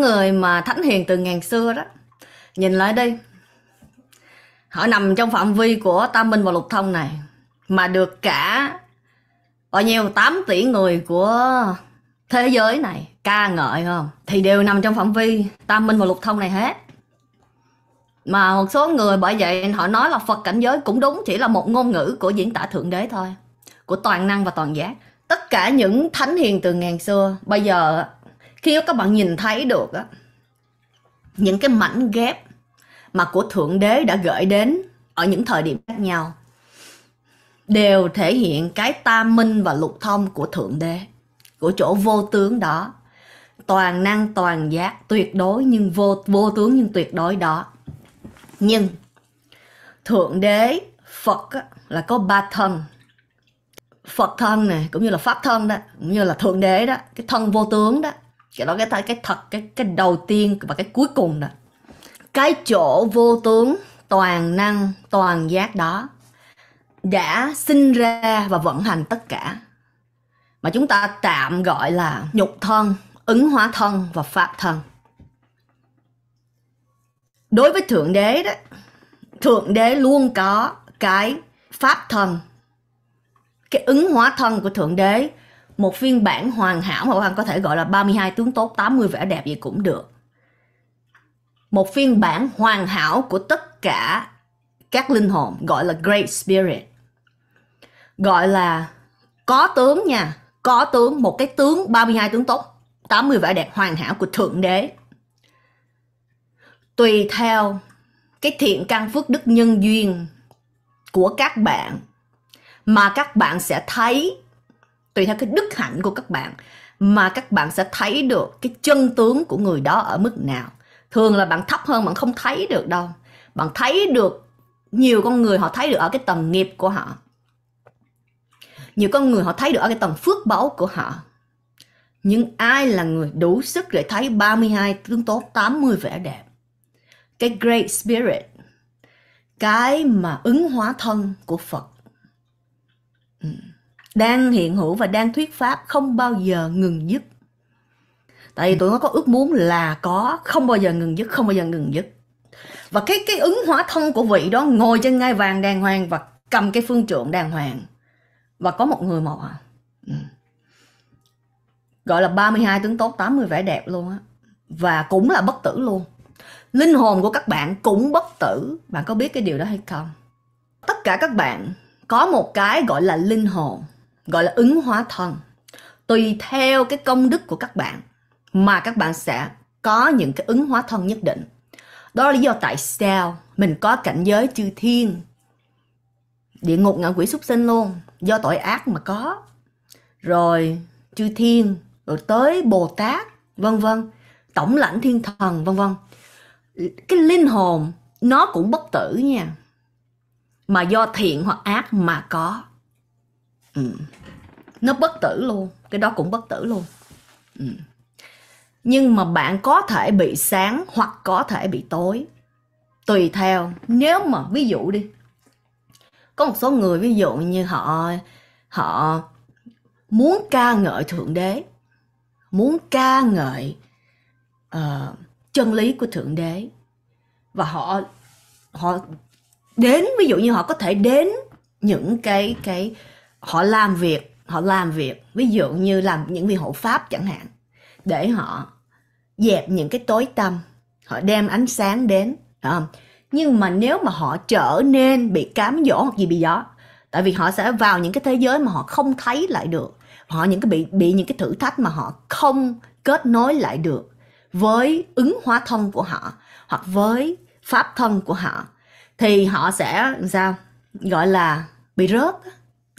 những người mà thánh hiền từ ngàn xưa đó nhìn lại đi họ nằm trong phạm vi của tam minh và lục thông này mà được cả bao nhiêu 8 tỷ người của thế giới này ca ngợi không thì đều nằm trong phạm vi tam minh và lục thông này hết mà một số người bởi vậy họ nói là phật cảnh giới cũng đúng chỉ là một ngôn ngữ của diễn tả thượng đế thôi của toàn năng và toàn giác tất cả những thánh hiền từ ngàn xưa bây giờ khi các bạn nhìn thấy được á, những cái mảnh ghép mà của Thượng Đế đã gửi đến ở những thời điểm khác nhau đều thể hiện cái tam minh và lục thông của Thượng Đế, của chỗ vô tướng đó. Toàn năng, toàn giác, tuyệt đối nhưng vô, vô tướng nhưng tuyệt đối đó. Nhưng Thượng Đế, Phật á, là có ba thân. Phật thân này cũng như là Pháp thân đó, cũng như là Thượng Đế đó, cái thân vô tướng đó cái đó cái cái thật cái cái đầu tiên và cái cuối cùng đó cái chỗ vô tướng toàn năng toàn giác đó đã sinh ra và vận hành tất cả mà chúng ta tạm gọi là nhục thân ứng hóa thân và pháp thân đối với thượng đế đó thượng đế luôn có cái pháp thân cái ứng hóa thân của thượng đế một phiên bản hoàn hảo mà các bạn có thể gọi là 32 tướng tốt 80 vẻ đẹp gì cũng được một phiên bản hoàn hảo của tất cả các linh hồn gọi là Great Spirit gọi là có tướng nha có tướng một cái tướng 32 tướng tốt 80 vẻ đẹp hoàn hảo của Thượng Đế tùy theo cái thiện căn phước đức nhân duyên của các bạn mà các bạn sẽ thấy tùy theo cái đức hạnh của các bạn mà các bạn sẽ thấy được cái chân tướng của người đó ở mức nào thường là bạn thấp hơn bạn không thấy được đâu bạn thấy được nhiều con người họ thấy được ở cái tầng nghiệp của họ nhiều con người họ thấy được ở cái tầng phước báu của họ nhưng ai là người đủ sức để thấy 32 tướng tốt 80 vẻ đẹp cái great spirit cái mà ứng hóa thân của Phật ừ đang hiện hữu và đang thuyết pháp không bao giờ ngừng dứt tại vì tụi nó có ước muốn là có không bao giờ ngừng dứt không bao giờ ngừng dứt và cái cái ứng hóa thân của vị đó ngồi trên ngai vàng đàng hoàng và cầm cái phương trượng đàng hoàng và có một người một ừ. gọi là 32 tướng tốt 80 vẻ đẹp luôn á và cũng là bất tử luôn linh hồn của các bạn cũng bất tử bạn có biết cái điều đó hay không tất cả các bạn có một cái gọi là linh hồn gọi là ứng hóa thân, tùy theo cái công đức của các bạn mà các bạn sẽ có những cái ứng hóa thân nhất định đó là lý do tại sao mình có cảnh giới chư thiên địa ngục ngạ quỷ súc sinh luôn do tội ác mà có rồi chư thiên rồi tới bồ tát vân vân tổng lãnh thiên thần vân vân cái linh hồn nó cũng bất tử nha mà do thiện hoặc ác mà có Ừ. nó bất tử luôn cái đó cũng bất tử luôn ừ. nhưng mà bạn có thể bị sáng hoặc có thể bị tối tùy theo nếu mà ví dụ đi có một số người ví dụ như họ họ muốn ca ngợi thượng đế muốn ca ngợi uh, chân lý của thượng đế và họ họ đến ví dụ như họ có thể đến những cái cái họ làm việc họ làm việc ví dụ như làm những việc hộ pháp chẳng hạn để họ dẹp những cái tối tâm họ đem ánh sáng đến không nhưng mà nếu mà họ trở nên bị cám dỗ hoặc gì bị gió tại vì họ sẽ vào những cái thế giới mà họ không thấy lại được họ những cái bị bị những cái thử thách mà họ không kết nối lại được với ứng hóa thân của họ hoặc với pháp thân của họ thì họ sẽ sao gọi là bị rớt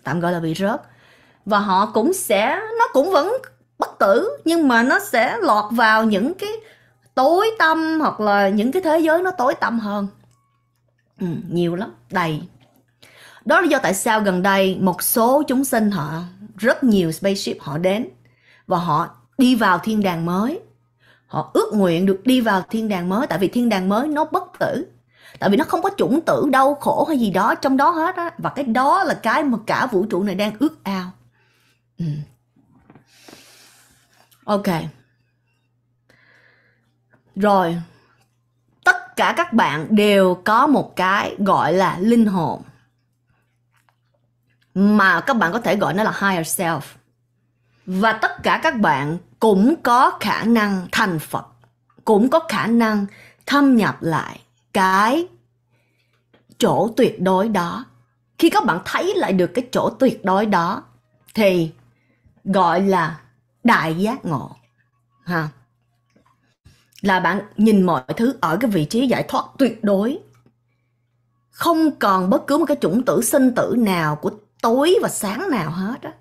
tạm gọi là bị rớt và họ cũng sẽ nó cũng vẫn bất tử nhưng mà nó sẽ lọt vào những cái tối tâm hoặc là những cái thế giới nó tối tâm hơn ừ, nhiều lắm đầy đó là do tại sao gần đây một số chúng sinh họ rất nhiều spaceship họ đến và họ đi vào thiên đàng mới họ ước nguyện được đi vào thiên đàng mới tại vì thiên đàng mới nó bất tử tại vì nó không có chủng tử đau khổ hay gì đó trong đó hết á và cái đó là cái mà cả vũ trụ này đang ước ao ừ. ok rồi tất cả các bạn đều có một cái gọi là linh hồn mà các bạn có thể gọi nó là higher self và tất cả các bạn cũng có khả năng thành phật cũng có khả năng thâm nhập lại cái chỗ tuyệt đối đó khi các bạn thấy lại được cái chỗ tuyệt đối đó thì gọi là đại giác ngộ ha là bạn nhìn mọi thứ ở cái vị trí giải thoát tuyệt đối không còn bất cứ một cái chủng tử sinh tử nào của tối và sáng nào hết á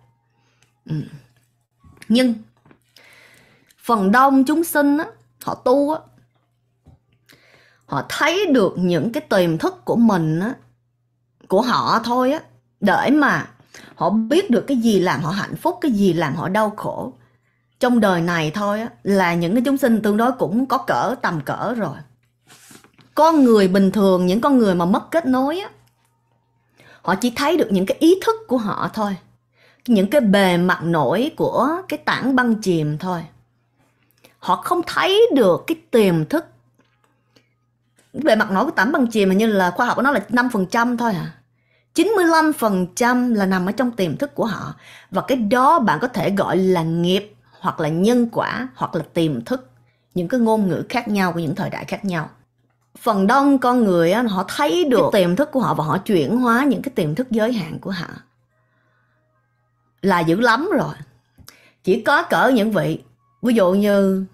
ừ. nhưng phần đông chúng sinh á họ tu á họ thấy được những cái tiềm thức của mình á, của họ thôi á để mà họ biết được cái gì làm họ hạnh phúc cái gì làm họ đau khổ trong đời này thôi á, là những cái chúng sinh tương đối cũng có cỡ tầm cỡ rồi con người bình thường những con người mà mất kết nối á, họ chỉ thấy được những cái ý thức của họ thôi những cái bề mặt nổi của cái tảng băng chìm thôi họ không thấy được cái tiềm thức bề mặt nổi của tẩm bằng chì mà như là khoa học của nó là 5% thôi à 95% là nằm ở trong tiềm thức của họ và cái đó bạn có thể gọi là nghiệp hoặc là nhân quả hoặc là tiềm thức những cái ngôn ngữ khác nhau của những thời đại khác nhau phần đông con người á, họ thấy được cái tiềm thức của họ và họ chuyển hóa những cái tiềm thức giới hạn của họ là dữ lắm rồi chỉ có cỡ những vị ví dụ như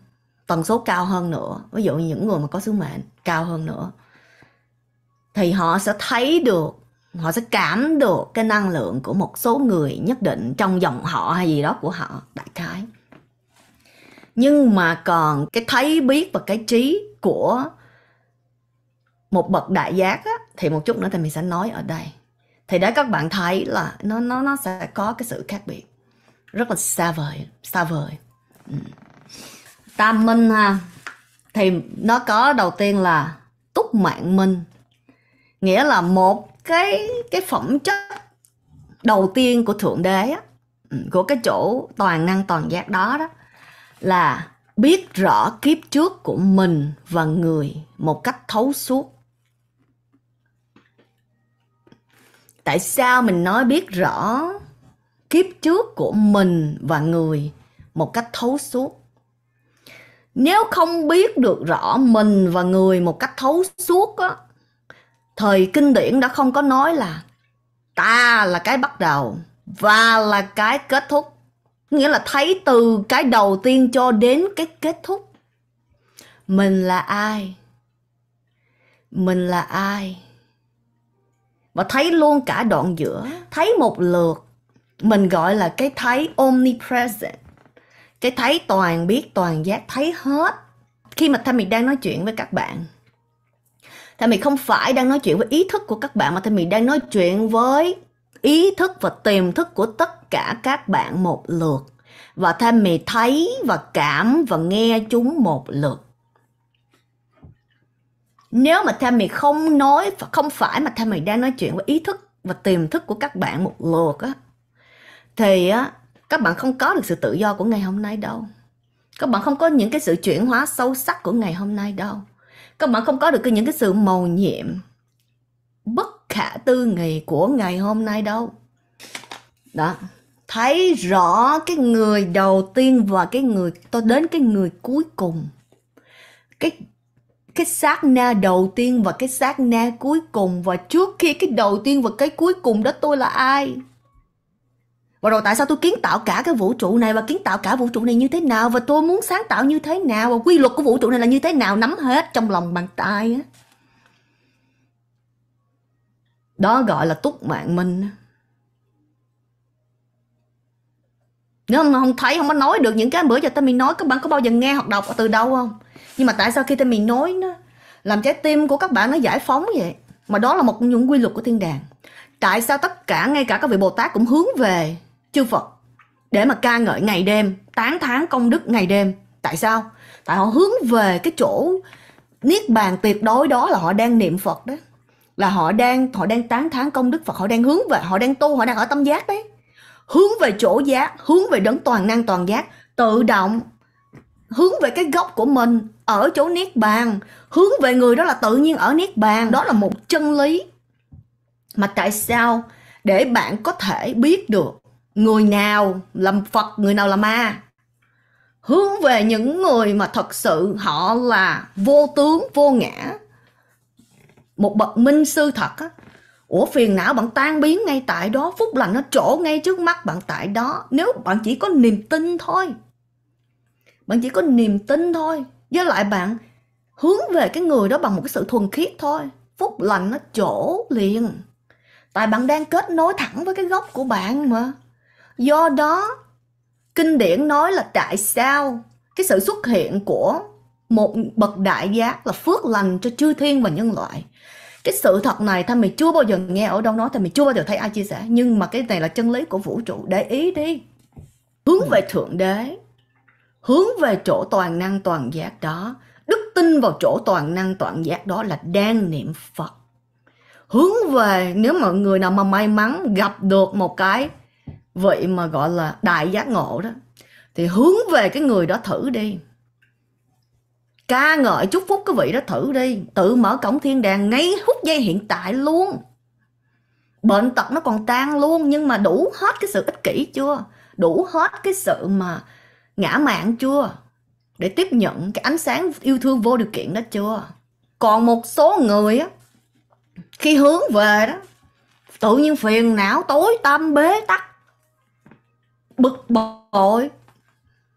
tần số cao hơn nữa ví dụ như những người mà có sứ mệnh cao hơn nữa thì họ sẽ thấy được họ sẽ cảm được cái năng lượng của một số người nhất định trong dòng họ hay gì đó của họ đại khái nhưng mà còn cái thấy biết và cái trí của một bậc đại giác á, thì một chút nữa thì mình sẽ nói ở đây thì để các bạn thấy là nó nó nó sẽ có cái sự khác biệt rất là xa vời xa vời ừ tam minh ha thì nó có đầu tiên là túc mạng minh nghĩa là một cái cái phẩm chất đầu tiên của thượng đế á, ừ, của cái chỗ toàn năng toàn giác đó đó là biết rõ kiếp trước của mình và người một cách thấu suốt tại sao mình nói biết rõ kiếp trước của mình và người một cách thấu suốt nếu không biết được rõ mình và người một cách thấu suốt á thời kinh điển đã không có nói là ta là cái bắt đầu và là cái kết thúc nghĩa là thấy từ cái đầu tiên cho đến cái kết thúc mình là ai mình là ai và thấy luôn cả đoạn giữa thấy một lượt mình gọi là cái thấy omnipresent cái thấy toàn biết toàn giác thấy hết khi mà thanh mỹ đang nói chuyện với các bạn thanh mỹ không phải đang nói chuyện với ý thức của các bạn mà thanh mỹ đang nói chuyện với ý thức và tiềm thức của tất cả các bạn một lượt và thanh mỹ thấy và cảm và nghe chúng một lượt nếu mà tham mì không nói và không phải mà tham mì đang nói chuyện với ý thức và tiềm thức của các bạn một lượt á thì á các bạn không có được sự tự do của ngày hôm nay đâu các bạn không có những cái sự chuyển hóa sâu sắc của ngày hôm nay đâu các bạn không có được những cái sự mầu nhiệm bất khả tư nghị của ngày hôm nay đâu đó thấy rõ cái người đầu tiên và cái người tôi đến cái người cuối cùng cái cái sát na đầu tiên và cái sát na cuối cùng và trước khi cái đầu tiên và cái cuối cùng đó tôi là ai và rồi tại sao tôi kiến tạo cả cái vũ trụ này và kiến tạo cả vũ trụ này như thế nào và tôi muốn sáng tạo như thế nào và quy luật của vũ trụ này là như thế nào nắm hết trong lòng bàn tay á đó. gọi là túc mạng minh nếu mà không thấy không có nói được những cái bữa giờ tao mình nói các bạn có bao giờ nghe hoặc đọc từ đâu không nhưng mà tại sao khi tao mình nói nó làm trái tim của các bạn nó giải phóng vậy mà đó là một những quy luật của thiên đàng tại sao tất cả ngay cả các vị bồ tát cũng hướng về chư Phật để mà ca ngợi ngày đêm, tán thán công đức ngày đêm. Tại sao? Tại họ hướng về cái chỗ niết bàn tuyệt đối đó là họ đang niệm Phật đó. Là họ đang họ đang tán thán công đức Phật, họ đang hướng về, họ đang tu, họ đang ở tâm giác đấy. Hướng về chỗ giác, hướng về đấng toàn năng toàn giác, tự động hướng về cái gốc của mình ở chỗ niết bàn, hướng về người đó là tự nhiên ở niết bàn, đó là một chân lý. Mà tại sao để bạn có thể biết được người nào làm phật người nào là ma hướng về những người mà thật sự họ là vô tướng vô ngã một bậc minh sư thật á ủa phiền não bạn tan biến ngay tại đó phúc lành nó trổ ngay trước mắt bạn tại đó nếu bạn chỉ có niềm tin thôi bạn chỉ có niềm tin thôi với lại bạn hướng về cái người đó bằng một cái sự thuần khiết thôi phúc lành nó trổ liền tại bạn đang kết nối thẳng với cái gốc của bạn mà do đó kinh điển nói là tại sao cái sự xuất hiện của một bậc đại giác là phước lành cho chư thiên và nhân loại cái sự thật này thà mày chưa bao giờ nghe ở đâu nói thà mày chưa bao giờ thấy ai chia sẻ nhưng mà cái này là chân lý của vũ trụ để ý đi hướng về thượng đế hướng về chỗ toàn năng toàn giác đó đức tin vào chỗ toàn năng toàn giác đó là đang niệm phật hướng về nếu mọi người nào mà may mắn gặp được một cái vậy mà gọi là đại giác ngộ đó thì hướng về cái người đó thử đi ca ngợi chúc phúc cái vị đó thử đi tự mở cổng thiên đàng ngay hút dây hiện tại luôn bệnh tật nó còn tan luôn nhưng mà đủ hết cái sự ích kỷ chưa đủ hết cái sự mà ngã mạng chưa để tiếp nhận cái ánh sáng yêu thương vô điều kiện đó chưa còn một số người á khi hướng về đó tự nhiên phiền não tối tâm bế tắc bực bội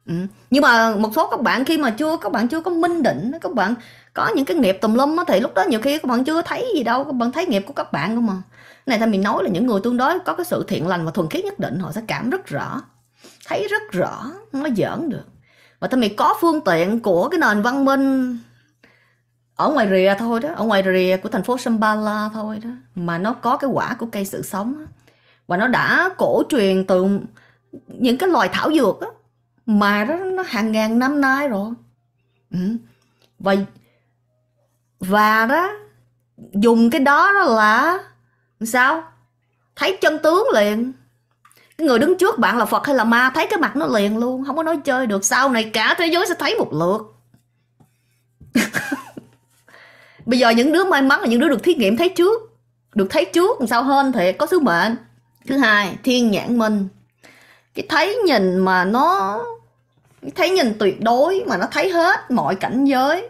ừ. nhưng mà một số các bạn khi mà chưa các bạn chưa có minh định các bạn có những cái nghiệp tùm lum thì lúc đó nhiều khi các bạn chưa thấy gì đâu các bạn thấy nghiệp của các bạn không mà này thì mình nói là những người tương đối có cái sự thiện lành và thuần khiết nhất định họ sẽ cảm rất rõ thấy rất rõ không có giỡn được và thì mình có phương tiện của cái nền văn minh ở ngoài rìa thôi đó ở ngoài rìa của thành phố sambala thôi đó mà nó có cái quả của cây sự sống đó. và nó đã cổ truyền từ những cái loài thảo dược á, mà nó, nó hàng ngàn năm nay rồi ừ. và và đó dùng cái đó đó là sao thấy chân tướng liền cái người đứng trước bạn là phật hay là ma thấy cái mặt nó liền luôn không có nói chơi được sau này cả thế giới sẽ thấy một lượt bây giờ những đứa may mắn là những đứa được thí nghiệm thấy trước được thấy trước làm sao hơn thì có sứ mệnh thứ hai thiên nhãn minh cái thấy nhìn mà nó cái thấy nhìn tuyệt đối mà nó thấy hết mọi cảnh giới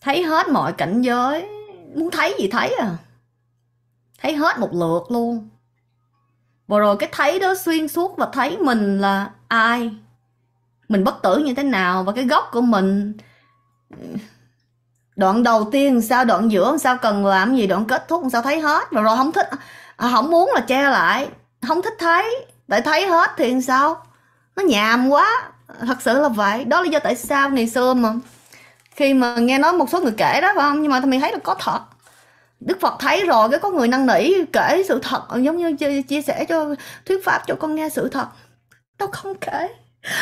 thấy hết mọi cảnh giới muốn thấy gì thấy à thấy hết một lượt luôn và rồi cái thấy đó xuyên suốt và thấy mình là ai mình bất tử như thế nào và cái gốc của mình đoạn đầu tiên sao đoạn giữa sao cần làm gì đoạn kết thúc sao thấy hết và rồi không thích à, không muốn là che lại không thích thấy tại thấy hết thì sao nó nhàm quá thật sự là vậy đó là do tại sao ngày xưa mà khi mà nghe nói một số người kể đó phải không nhưng mà mình thấy là có thật Đức Phật thấy rồi cái có người năn nỉ kể sự thật giống như chia, chia sẻ cho thuyết pháp cho con nghe sự thật tao không kể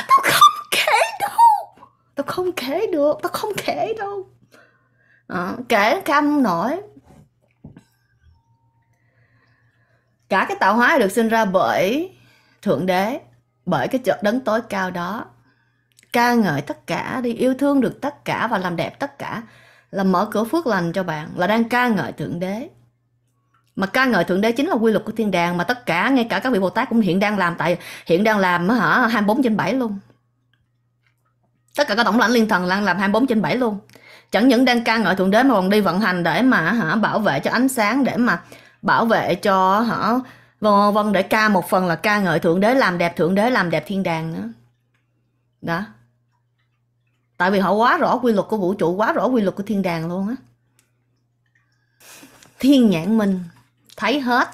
tao không kể đâu tao không kể được tao không kể đâu à, kể cam nổi cả cái tạo hóa được sinh ra bởi thượng đế bởi cái chợ đấng tối cao đó ca ngợi tất cả đi yêu thương được tất cả và làm đẹp tất cả là mở cửa phước lành cho bạn là đang ca ngợi thượng đế mà ca ngợi thượng đế chính là quy luật của thiên đàng mà tất cả ngay cả các vị bồ tát cũng hiện đang làm tại hiện đang làm hả 24 trên 7 luôn tất cả các tổng lãnh liên thần đang làm 24 trên 7 luôn chẳng những đang ca ngợi thượng đế mà còn đi vận hành để mà hả bảo vệ cho ánh sáng để mà bảo vệ cho hả vân vân để ca một phần là ca ngợi thượng đế làm đẹp thượng đế làm đẹp thiên đàng nữa đó tại vì họ quá rõ quy luật của vũ trụ quá rõ quy luật của thiên đàng luôn á thiên nhãn minh thấy hết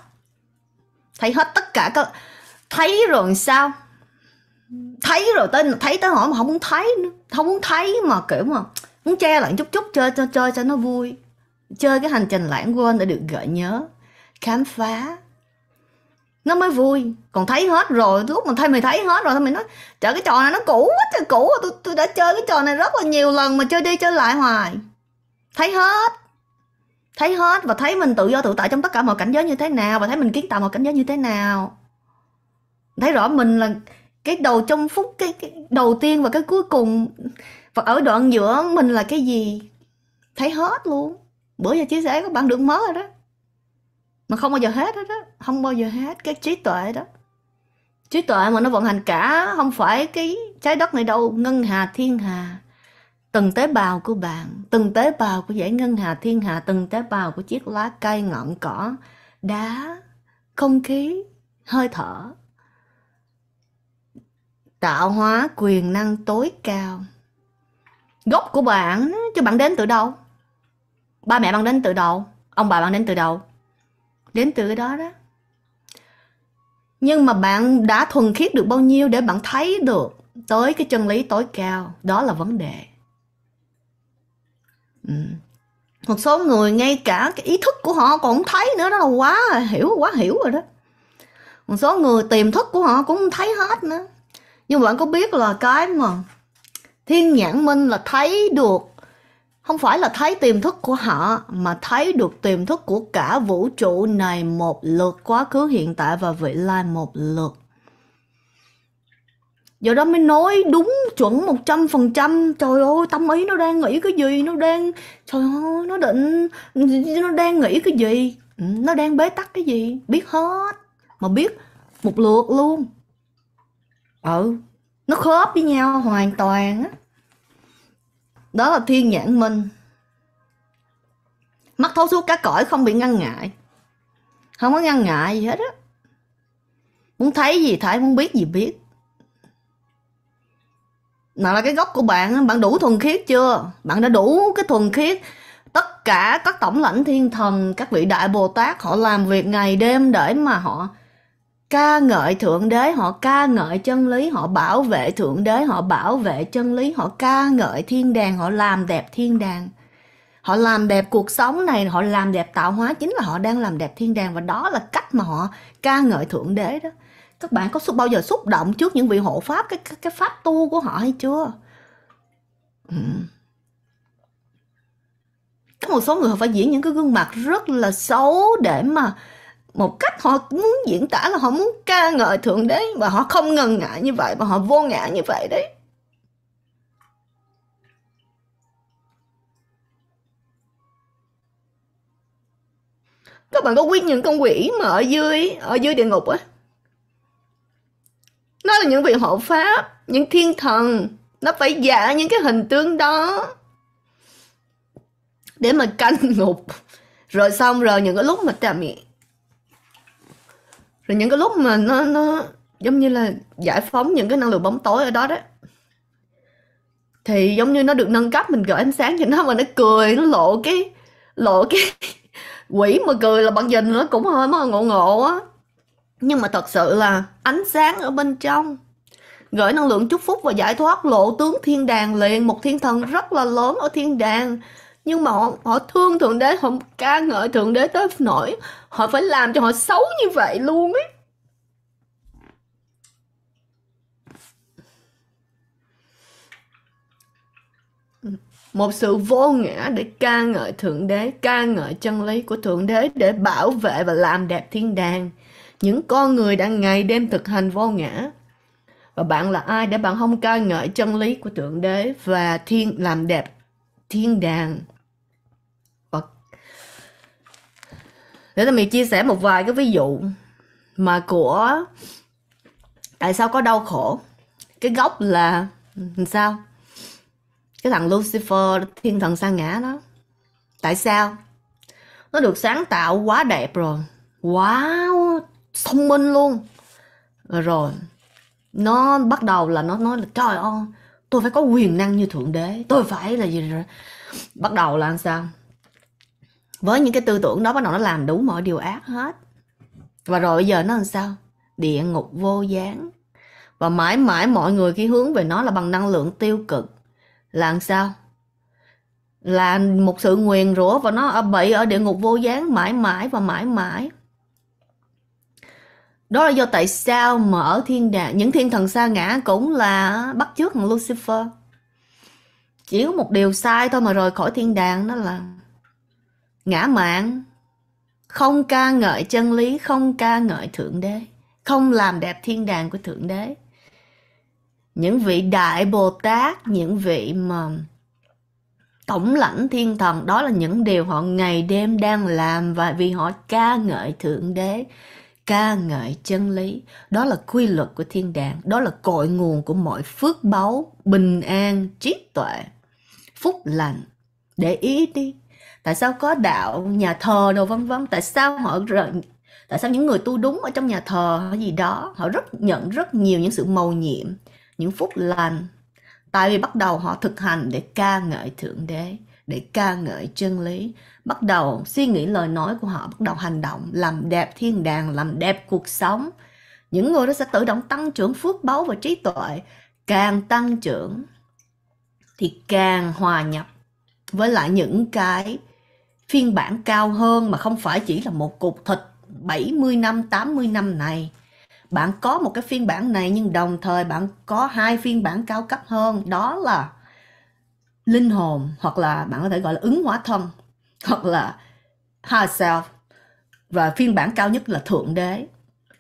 thấy hết tất cả các thấy rồi sao thấy rồi tới thấy tới họ mà không muốn thấy nữa không muốn thấy mà kiểu mà muốn che lại chút chút chơi cho chơi cho nó vui chơi cái hành trình lãng quên để được gợi nhớ khám phá nó mới vui còn thấy hết rồi tôi lúc mà thấy mày thấy hết rồi thôi mày nói trời cái trò này nó cũ quá trời cũ rồi tôi, tôi đã chơi cái trò này rất là nhiều lần mà chơi đi chơi lại hoài thấy hết thấy hết và thấy mình tự do tự tại trong tất cả mọi cảnh giới như thế nào và thấy mình kiến tạo mọi cảnh giới như thế nào thấy rõ mình là cái đầu trong phút cái, cái đầu tiên và cái cuối cùng và ở đoạn giữa mình là cái gì thấy hết luôn bữa giờ chia sẻ các bạn được mới rồi đó mà không bao giờ hết hết á không bao giờ hết cái trí tuệ đó trí tuệ mà nó vận hành cả không phải cái trái đất này đâu ngân hà thiên hà từng tế bào của bạn từng tế bào của dãy ngân hà thiên hà từng tế bào của chiếc lá cây ngọn cỏ đá không khí hơi thở tạo hóa quyền năng tối cao gốc của bạn cho bạn đến từ đâu ba mẹ bạn đến từ đâu ông bà bạn đến từ đâu đến từ cái đó đó nhưng mà bạn đã thuần khiết được bao nhiêu để bạn thấy được tới cái chân lý tối cao đó là vấn đề ừ. một số người ngay cả cái ý thức của họ còn không thấy nữa đó là quá hiểu quá hiểu rồi đó một số người tiềm thức của họ cũng không thấy hết nữa nhưng bạn có biết là cái mà thiên nhãn minh là thấy được không phải là thấy tiềm thức của họ mà thấy được tiềm thức của cả vũ trụ này một lượt quá khứ hiện tại và vị lai một lượt giờ đó mới nói đúng chuẩn một trăm phần trăm trời ơi tâm ý nó đang nghĩ cái gì nó đang trời ơi nó định nó đang nghĩ cái gì ừ, nó đang bế tắc cái gì biết hết mà biết một lượt luôn ừ nó khớp với nhau hoàn toàn á đó là thiên nhãn minh mắt thấu suốt cả cõi không bị ngăn ngại không có ngăn ngại gì hết á muốn thấy gì thấy muốn biết gì biết nào là cái gốc của bạn bạn đủ thuần khiết chưa bạn đã đủ cái thuần khiết tất cả các tổng lãnh thiên thần các vị đại bồ tát họ làm việc ngày đêm để mà họ ca ngợi thượng đế họ ca ngợi chân lý họ bảo vệ thượng đế họ bảo vệ chân lý họ ca ngợi thiên đàng họ làm đẹp thiên đàng họ làm đẹp cuộc sống này họ làm đẹp tạo hóa chính là họ đang làm đẹp thiên đàng và đó là cách mà họ ca ngợi thượng đế đó các bạn có bao giờ xúc động trước những vị hộ pháp cái cái, pháp tu của họ hay chưa có một số người họ phải diễn những cái gương mặt rất là xấu để mà một cách họ muốn diễn tả là họ muốn ca ngợi thượng đế và họ không ngần ngại như vậy và họ vô ngã như vậy đấy các bạn có biết những con quỷ mà ở dưới ở dưới địa ngục á nó là những vị hộ pháp những thiên thần nó phải giả những cái hình tướng đó để mà canh ngục rồi xong rồi những cái lúc mà trà miệng rồi những cái lúc mà nó nó giống như là giải phóng những cái năng lượng bóng tối ở đó đó thì giống như nó được nâng cấp mình gửi ánh sáng cho nó mà nó cười nó lộ cái lộ cái quỷ mà cười là bằng nhìn nó cũng hơi mà ngộ ngộ á nhưng mà thật sự là ánh sáng ở bên trong gửi năng lượng chúc phúc và giải thoát lộ tướng thiên đàng liền một thiên thần rất là lớn ở thiên đàng nhưng mà họ, họ thương thượng đế họ ca ngợi thượng đế tới nỗi họ phải làm cho họ xấu như vậy luôn ấy một sự vô ngã để ca ngợi thượng đế ca ngợi chân lý của thượng đế để bảo vệ và làm đẹp thiên đàng những con người đang ngày đêm thực hành vô ngã và bạn là ai để bạn không ca ngợi chân lý của thượng đế và thiên làm đẹp thiên đàng để tâm mình chia sẻ một vài cái ví dụ mà của tại sao có đau khổ cái gốc là làm sao cái thằng Lucifer thiên thần sa ngã đó tại sao nó được sáng tạo quá đẹp rồi quá wow, thông minh luôn rồi, rồi nó bắt đầu là nó nói là trời ơi tôi phải có quyền năng như thượng đế tôi phải là gì rồi bắt đầu là làm sao với những cái tư tưởng đó bắt đầu nó làm đủ mọi điều ác hết và rồi bây giờ nó làm sao địa ngục vô gián và mãi mãi mọi người khi hướng về nó là bằng năng lượng tiêu cực làm sao là một sự nguyền rủa và nó bị ở địa ngục vô gián mãi mãi và mãi mãi đó là do tại sao mà ở thiên đàng những thiên thần xa ngã cũng là bắt chước thằng Lucifer chỉ có một điều sai thôi mà rồi khỏi thiên đàng đó là ngã mạn không ca ngợi chân lý không ca ngợi thượng đế không làm đẹp thiên đàng của thượng đế những vị đại bồ tát những vị mà tổng lãnh thiên thần đó là những điều họ ngày đêm đang làm và vì họ ca ngợi thượng đế ca ngợi chân lý đó là quy luật của thiên đàng đó là cội nguồn của mọi phước báu bình an trí tuệ phúc lành để ý đi tại sao có đạo nhà thờ đồ vân vân tại sao họ tại sao những người tu đúng ở trong nhà thờ hay gì đó họ rất nhận rất nhiều những sự mầu nhiệm những phúc lành tại vì bắt đầu họ thực hành để ca ngợi thượng đế để ca ngợi chân lý bắt đầu suy nghĩ lời nói của họ bắt đầu hành động làm đẹp thiên đàng làm đẹp cuộc sống những người đó sẽ tự động tăng trưởng phước báu và trí tuệ càng tăng trưởng thì càng hòa nhập với lại những cái phiên bản cao hơn mà không phải chỉ là một cục thịt 70 năm, 80 năm này. Bạn có một cái phiên bản này nhưng đồng thời bạn có hai phiên bản cao cấp hơn, đó là linh hồn hoặc là bạn có thể gọi là ứng hóa thân hoặc là higher self và phiên bản cao nhất là thượng đế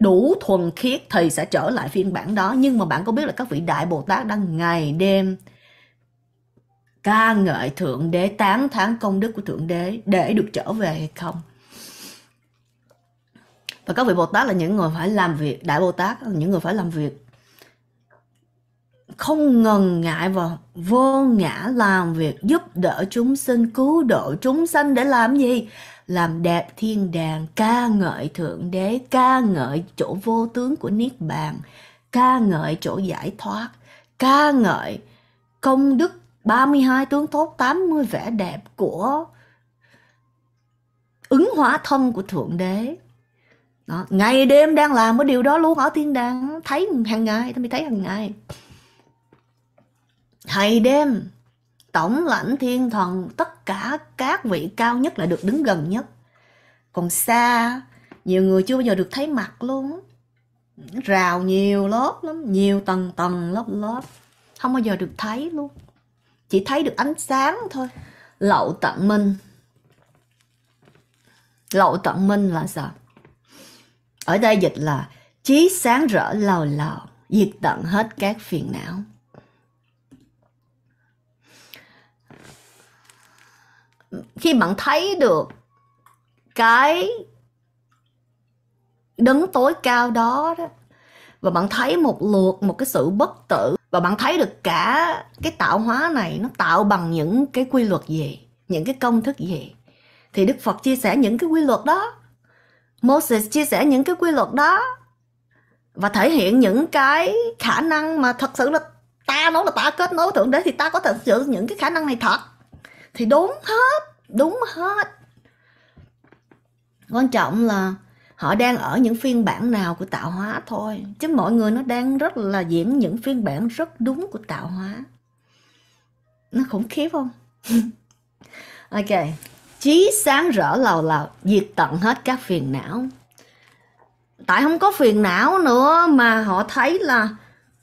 đủ thuần khiết thì sẽ trở lại phiên bản đó nhưng mà bạn có biết là các vị đại bồ tát đang ngày đêm ca ngợi Thượng Đế, tán thán công đức của Thượng Đế để được trở về hay không? Và các vị Bồ Tát là những người phải làm việc, Đại Bồ Tát là những người phải làm việc không ngần ngại và vô ngã làm việc giúp đỡ chúng sinh, cứu độ chúng sinh để làm gì? Làm đẹp thiên đàng, ca ngợi Thượng Đế, ca ngợi chỗ vô tướng của Niết Bàn, ca ngợi chỗ giải thoát, ca ngợi công đức 32 tướng tốt 80 vẻ đẹp của ứng hóa thân của Thượng Đế đó. ngày đêm đang làm cái điều đó luôn ở thiên đàng thấy hàng ngày tôi mới thấy hàng ngày ngày đêm tổng lãnh thiên thần tất cả các vị cao nhất là được đứng gần nhất còn xa nhiều người chưa bao giờ được thấy mặt luôn rào nhiều lớp lắm nhiều tầng tầng lớp lớp không bao giờ được thấy luôn chỉ thấy được ánh sáng thôi lậu tận minh lậu tận minh là sao ở đây dịch là trí sáng rỡ lầu lầu diệt tận hết các phiền não khi bạn thấy được cái đấng tối cao đó đó và bạn thấy một lượt một cái sự bất tử và bạn thấy được cả cái tạo hóa này nó tạo bằng những cái quy luật gì những cái công thức gì thì đức phật chia sẻ những cái quy luật đó moses chia sẻ những cái quy luật đó và thể hiện những cái khả năng mà thật sự là ta nói là ta kết nối thượng đế thì ta có thật sự những cái khả năng này thật thì đúng hết đúng hết quan trọng là họ đang ở những phiên bản nào của tạo hóa thôi chứ mọi người nó đang rất là diễn những phiên bản rất đúng của tạo hóa nó khủng khiếp không ok trí sáng rỡ lầu lầu diệt tận hết các phiền não tại không có phiền não nữa mà họ thấy là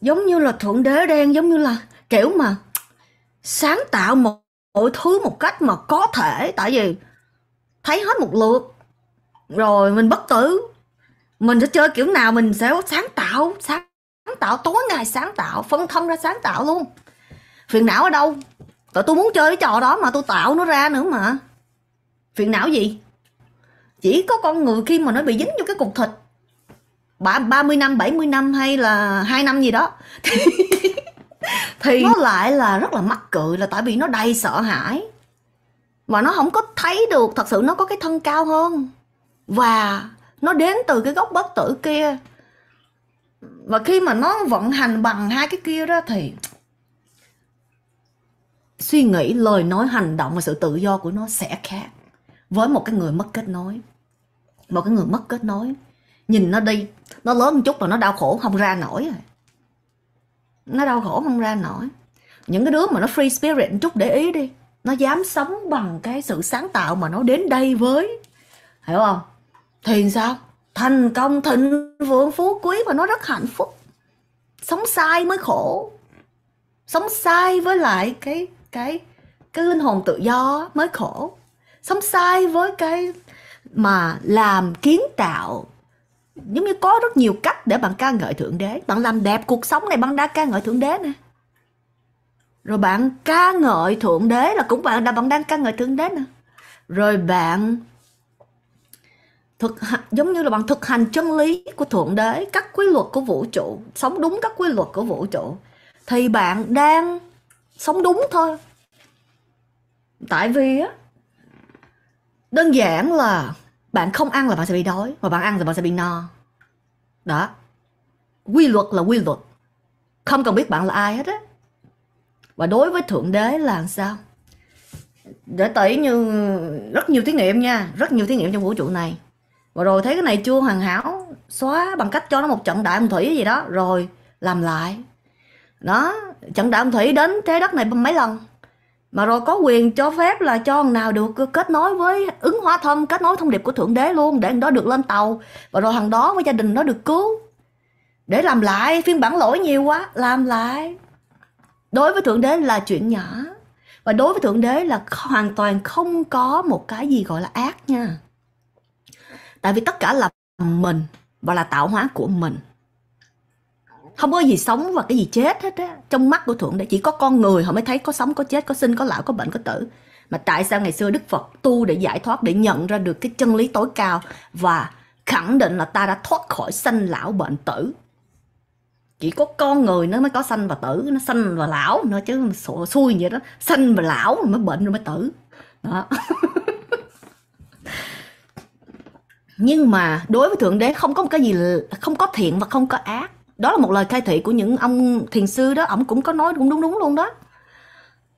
giống như là thượng đế đen giống như là kiểu mà sáng tạo một mọi thứ một cách mà có thể tại vì thấy hết một lượt rồi mình bất tử mình sẽ chơi kiểu nào mình sẽ sáng tạo sáng tạo tối ngày sáng tạo phân thân ra sáng tạo luôn phiền não ở đâu tại tôi muốn chơi cái trò đó mà tôi tạo nó ra nữa mà phiền não gì chỉ có con người khi mà nó bị dính vô cái cục thịt ba 30 năm 70 năm hay là hai năm gì đó thì, thì nó lại là rất là mắc cười là tại vì nó đầy sợ hãi mà nó không có thấy được thật sự nó có cái thân cao hơn và nó đến từ cái gốc bất tử kia và khi mà nó vận hành bằng hai cái kia đó thì suy nghĩ lời nói hành động và sự tự do của nó sẽ khác với một cái người mất kết nối một cái người mất kết nối nhìn nó đi nó lớn một chút là nó đau khổ không ra nổi rồi nó đau khổ không ra nổi những cái đứa mà nó free spirit một chút để ý đi nó dám sống bằng cái sự sáng tạo mà nó đến đây với hiểu không thì sao thành công thịnh vượng phú quý và nó rất hạnh phúc sống sai mới khổ sống sai với lại cái cái cái linh hồn tự do mới khổ sống sai với cái mà làm kiến tạo giống như có rất nhiều cách để bạn ca ngợi thượng đế bạn làm đẹp cuộc sống này bạn đã ca ngợi thượng đế nè rồi bạn ca ngợi thượng đế là cũng bạn đang bạn đang ca ngợi thượng đế nè rồi bạn thực giống như là bạn thực hành chân lý của thượng đế các quy luật của vũ trụ sống đúng các quy luật của vũ trụ thì bạn đang sống đúng thôi tại vì á đơn giản là bạn không ăn là bạn sẽ bị đói mà bạn ăn là bạn sẽ bị no đó quy luật là quy luật không cần biết bạn là ai hết á và đối với thượng đế là sao để tẩy như rất nhiều thí nghiệm nha rất nhiều thí nghiệm trong vũ trụ này và rồi thấy cái này chưa hoàn hảo xóa bằng cách cho nó một trận đại âm thủy gì đó rồi làm lại đó trận đại âm thủy đến trái đất này mấy lần mà rồi có quyền cho phép là cho thằng nào được kết nối với ứng hóa thân kết nối thông điệp của thượng đế luôn để thằng đó được lên tàu và rồi thằng đó với gia đình nó được cứu để làm lại phiên bản lỗi nhiều quá làm lại đối với thượng đế là chuyện nhỏ và đối với thượng đế là hoàn toàn không có một cái gì gọi là ác nha tại vì tất cả là mình và là tạo hóa của mình không có gì sống và cái gì chết hết á trong mắt của thượng đã chỉ có con người họ mới thấy có sống có chết có sinh có lão có bệnh có tử mà tại sao ngày xưa đức phật tu để giải thoát để nhận ra được cái chân lý tối cao và khẳng định là ta đã thoát khỏi sinh lão bệnh tử chỉ có con người nó mới có sanh và tử nó sanh và lão nó chứ xui vậy đó sanh và lão mới bệnh rồi mới tử đó nhưng mà đối với thượng đế không có một cái gì không có thiện và không có ác đó là một lời khai thị của những ông thiền sư đó ông cũng có nói cũng đúng đúng luôn đó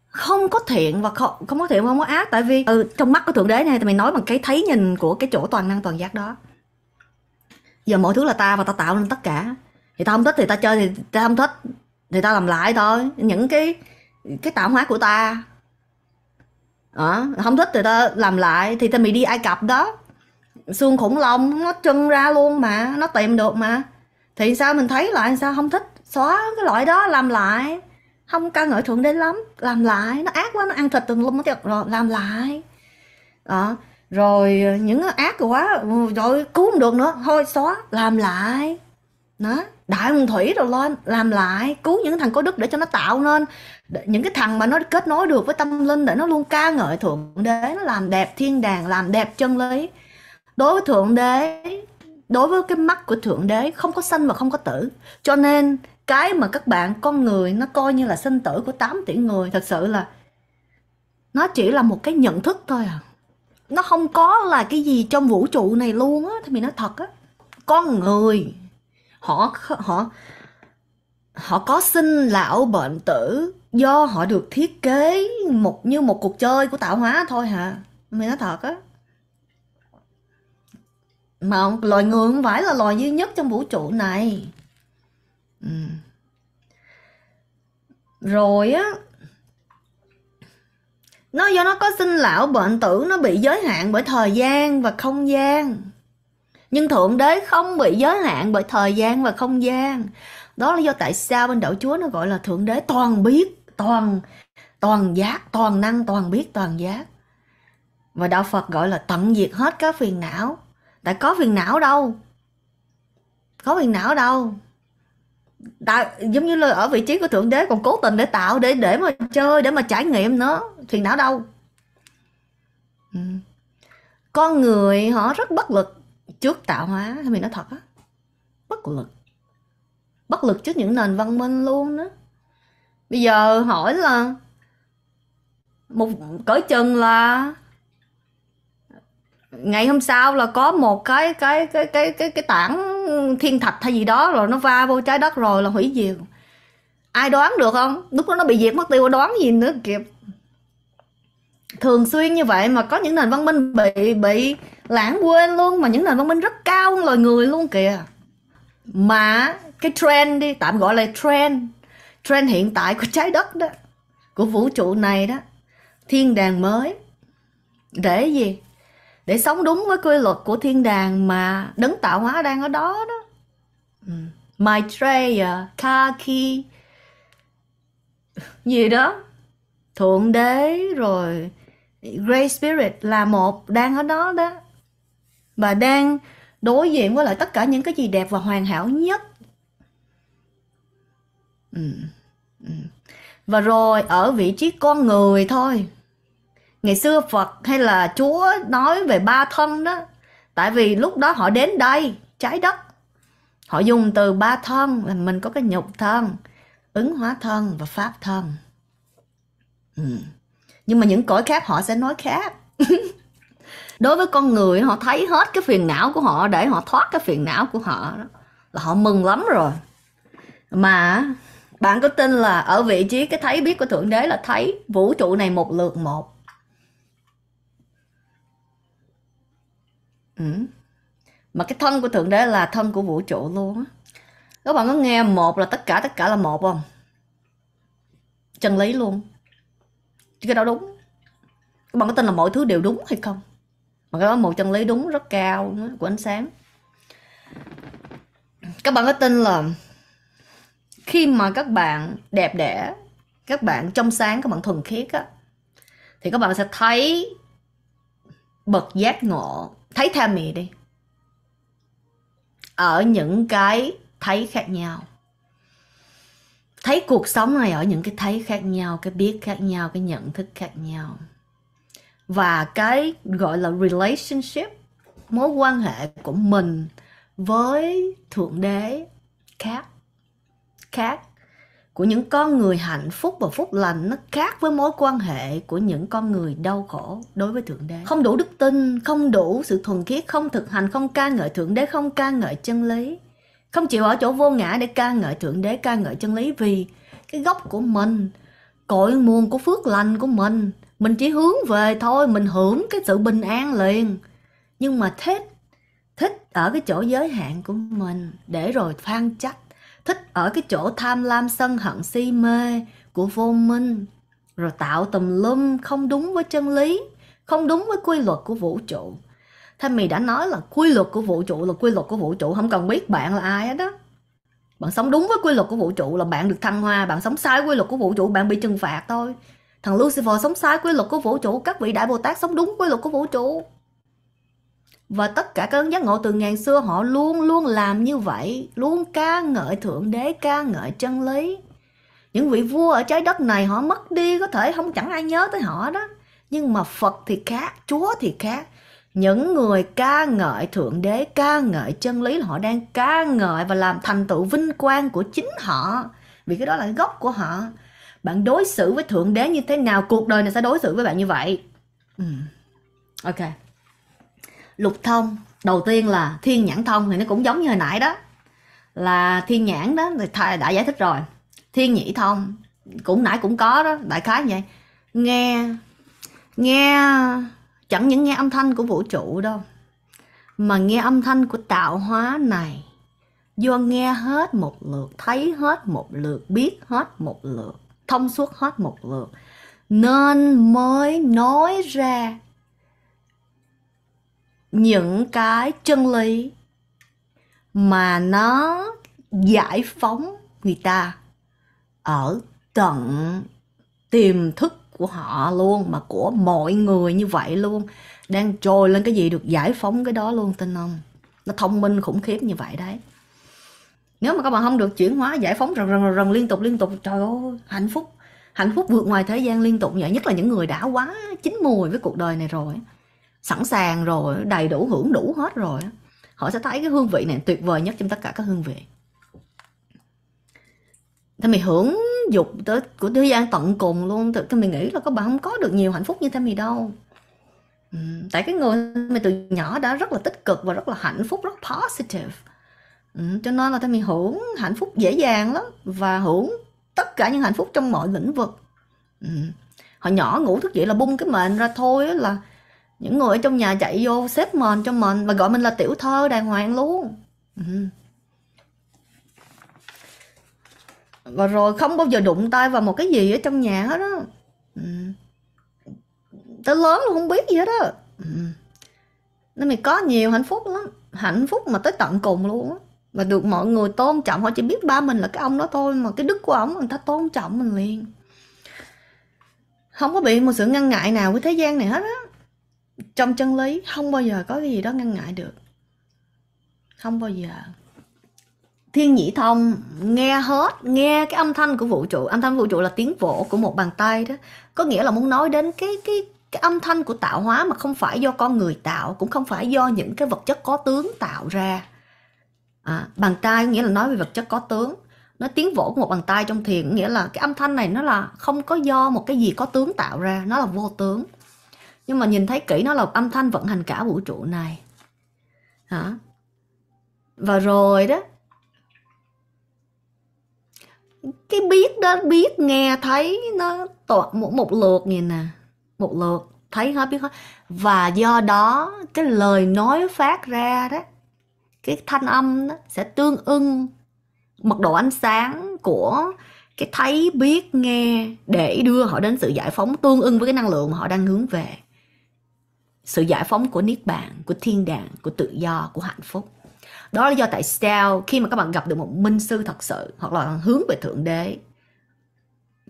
không có thiện và không, không có thiện và không có ác tại vì ừ, trong mắt của thượng đế này thì mày nói bằng cái thấy nhìn của cái chỗ toàn năng toàn giác đó giờ mọi thứ là ta và ta tạo nên tất cả thì ta không thích thì ta chơi thì ta không thích thì ta làm lại thôi những cái cái tạo hóa của ta à, không thích thì ta làm lại thì ta mày đi ai cập đó xương khủng long nó trưng ra luôn mà nó tìm được mà thì sao mình thấy lại sao không thích xóa cái loại đó làm lại không ca ngợi thượng đế lắm làm lại nó ác quá nó ăn thịt tùm lum hết rồi làm lại đó rồi những ác quá rồi cứu không được nữa thôi xóa làm lại đó đại hồng thủy rồi lên làm lại cứu những thằng có đức để cho nó tạo nên những cái thằng mà nó kết nối được với tâm linh để nó luôn ca ngợi thượng đế nó làm đẹp thiên đàng làm đẹp chân lý đối với thượng đế đối với cái mắt của thượng đế không có sanh và không có tử cho nên cái mà các bạn con người nó coi như là sinh tử của 8 tỷ người thật sự là nó chỉ là một cái nhận thức thôi à nó không có là cái gì trong vũ trụ này luôn á thì mình nói thật á con người họ họ họ có sinh lão bệnh tử do họ được thiết kế một như một cuộc chơi của tạo hóa thôi hả à. mình nói thật á mà ông, loài người không phải là loài duy nhất trong vũ trụ này ừ. rồi á nó do nó có sinh lão bệnh tử nó bị giới hạn bởi thời gian và không gian nhưng thượng đế không bị giới hạn bởi thời gian và không gian đó là do tại sao bên đạo chúa nó gọi là thượng đế toàn biết toàn toàn giác toàn năng toàn biết toàn giác và đạo phật gọi là tận diệt hết các phiền não tại có phiền não đâu có phiền não đâu đã, giống như là ở vị trí của thượng đế còn cố tình để tạo để để mà chơi để mà trải nghiệm nữa phiền não đâu ừ. con người họ rất bất lực trước tạo hóa thì mình nói thật á bất lực bất lực trước những nền văn minh luôn đó bây giờ hỏi là một cởi chừng là ngày hôm sau là có một cái cái cái cái cái cái tảng thiên thạch hay gì đó rồi nó va vô trái đất rồi là hủy diệt ai đoán được không lúc đó nó bị diệt mất tiêu đoán gì nữa kịp thường xuyên như vậy mà có những nền văn minh bị bị lãng quên luôn mà những nền văn minh rất cao hơn loài người luôn kìa mà cái trend đi tạm gọi là trend trend hiện tại của trái đất đó của vũ trụ này đó thiên đàng mới để gì để sống đúng với quy luật của thiên đàng mà đấng tạo hóa đang ở đó đó ừ. Maitreya, Kaki gì đó thượng đế rồi Great Spirit là một đang ở đó đó và đang đối diện với lại tất cả những cái gì đẹp và hoàn hảo nhất ừ. Ừ. và rồi ở vị trí con người thôi ngày xưa Phật hay là Chúa nói về ba thân đó tại vì lúc đó họ đến đây trái đất họ dùng từ ba thân là mình có cái nhục thân ứng hóa thân và pháp thân ừ. nhưng mà những cõi khác họ sẽ nói khác đối với con người họ thấy hết cái phiền não của họ để họ thoát cái phiền não của họ đó. là họ mừng lắm rồi mà bạn có tin là ở vị trí cái thấy biết của thượng đế là thấy vũ trụ này một lượt một Ừ. mà cái thân của thượng đế là thân của vũ trụ luôn á các bạn có nghe một là tất cả tất cả là một không chân lý luôn chứ cái đó đúng các bạn có tin là mọi thứ đều đúng hay không mà cái đó một chân lý đúng rất cao của ánh sáng các bạn có tin là khi mà các bạn đẹp đẽ các bạn trong sáng các bạn thuần khiết á thì các bạn sẽ thấy bậc giác ngộ thấy theo mì đi ở những cái thấy khác nhau thấy cuộc sống này ở những cái thấy khác nhau cái biết khác nhau cái nhận thức khác nhau và cái gọi là relationship mối quan hệ của mình với thượng đế khác khác của những con người hạnh phúc và phúc lành nó khác với mối quan hệ của những con người đau khổ đối với thượng đế không đủ đức tin không đủ sự thuần khiết không thực hành không ca ngợi thượng đế không ca ngợi chân lý không chịu ở chỗ vô ngã để ca ngợi thượng đế ca ngợi chân lý vì cái gốc của mình cội nguồn của phước lành của mình mình chỉ hướng về thôi mình hưởng cái sự bình an liền nhưng mà thích thích ở cái chỗ giới hạn của mình để rồi than trách thích ở cái chỗ tham lam sân hận si mê của vô minh rồi tạo tùm lum không đúng với chân lý không đúng với quy luật của vũ trụ thanh mì đã nói là quy luật của vũ trụ là quy luật của vũ trụ không cần biết bạn là ai hết đó bạn sống đúng với quy luật của vũ trụ là bạn được thăng hoa bạn sống sai quy luật của vũ trụ bạn bị trừng phạt thôi thằng lucifer sống sai quy luật của vũ trụ các vị đại bồ tát sống đúng quy luật của vũ trụ và tất cả các ứng giác ngộ từ ngàn xưa họ luôn luôn làm như vậy, luôn ca ngợi Thượng Đế, ca ngợi chân lý. Những vị vua ở trái đất này họ mất đi có thể không chẳng ai nhớ tới họ đó. Nhưng mà Phật thì khác, Chúa thì khác. Những người ca ngợi Thượng Đế, ca ngợi chân lý là họ đang ca ngợi và làm thành tựu vinh quang của chính họ. Vì cái đó là gốc của họ. Bạn đối xử với Thượng Đế như thế nào, cuộc đời này sẽ đối xử với bạn như vậy. Ừ. Ok lục thông đầu tiên là thiên nhãn thông thì nó cũng giống như hồi nãy đó là thiên nhãn đó thì thầy đã giải thích rồi thiên nhĩ thông cũng nãy cũng có đó đại khái vậy nghe nghe chẳng những nghe âm thanh của vũ trụ đâu mà nghe âm thanh của tạo hóa này do nghe hết một lượt thấy hết một lượt biết hết một lượt thông suốt hết một lượt nên mới nói ra những cái chân lý mà nó giải phóng người ta ở tận tiềm thức của họ luôn mà của mọi người như vậy luôn đang trồi lên cái gì được giải phóng cái đó luôn tin không nó thông minh khủng khiếp như vậy đấy nếu mà các bạn không được chuyển hóa giải phóng rần rần rần, liên tục liên tục trời ơi hạnh phúc hạnh phúc vượt ngoài thế gian liên tục vậy nhất là những người đã quá chín mùi với cuộc đời này rồi sẵn sàng rồi đầy đủ hưởng đủ hết rồi họ sẽ thấy cái hương vị này tuyệt vời nhất trong tất cả các hương vị Thế mình hưởng dục tới của thế gian tận cùng luôn thì mình nghĩ là các bạn không có được nhiều hạnh phúc như thế mình đâu ừ, tại cái người mình từ nhỏ đã rất là tích cực và rất là hạnh phúc rất positive ừ, cho nên là thế mình hưởng hạnh phúc dễ dàng lắm và hưởng tất cả những hạnh phúc trong mọi lĩnh vực ừ. hồi nhỏ ngủ thức dậy là bung cái mền ra thôi là những người ở trong nhà chạy vô xếp mền cho mình và gọi mình là tiểu thơ đàng hoàng luôn ừ. và rồi không bao giờ đụng tay vào một cái gì ở trong nhà hết đó ừ. tới lớn luôn không biết gì hết đó ừ. nên mình có nhiều hạnh phúc lắm hạnh phúc mà tới tận cùng luôn á và được mọi người tôn trọng họ chỉ biết ba mình là cái ông đó thôi mà cái đức của ông người ta tôn trọng mình liền không có bị một sự ngăn ngại nào với thế gian này hết á trong chân lý không bao giờ có cái gì đó ngăn ngại được không bao giờ thiên nhĩ thông nghe hết nghe cái âm thanh của vũ trụ âm thanh vũ trụ là tiếng vỗ của một bàn tay đó có nghĩa là muốn nói đến cái cái cái âm thanh của tạo hóa mà không phải do con người tạo cũng không phải do những cái vật chất có tướng tạo ra à, bàn tay nghĩa là nói về vật chất có tướng nó tiếng vỗ của một bàn tay trong thiền nghĩa là cái âm thanh này nó là không có do một cái gì có tướng tạo ra nó là vô tướng nhưng mà nhìn thấy kỹ nó là âm thanh vận hành cả vũ trụ này hả và rồi đó cái biết đó biết nghe thấy nó toàn một, một lượt nhìn nè một lượt thấy hết biết hết và do đó cái lời nói phát ra đó cái thanh âm đó sẽ tương ưng mật độ ánh sáng của cái thấy biết nghe để đưa họ đến sự giải phóng tương ưng với cái năng lượng mà họ đang hướng về sự giải phóng của niết bàn của thiên đàng của tự do của hạnh phúc đó là do tại sao khi mà các bạn gặp được một minh sư thật sự hoặc là hướng về thượng đế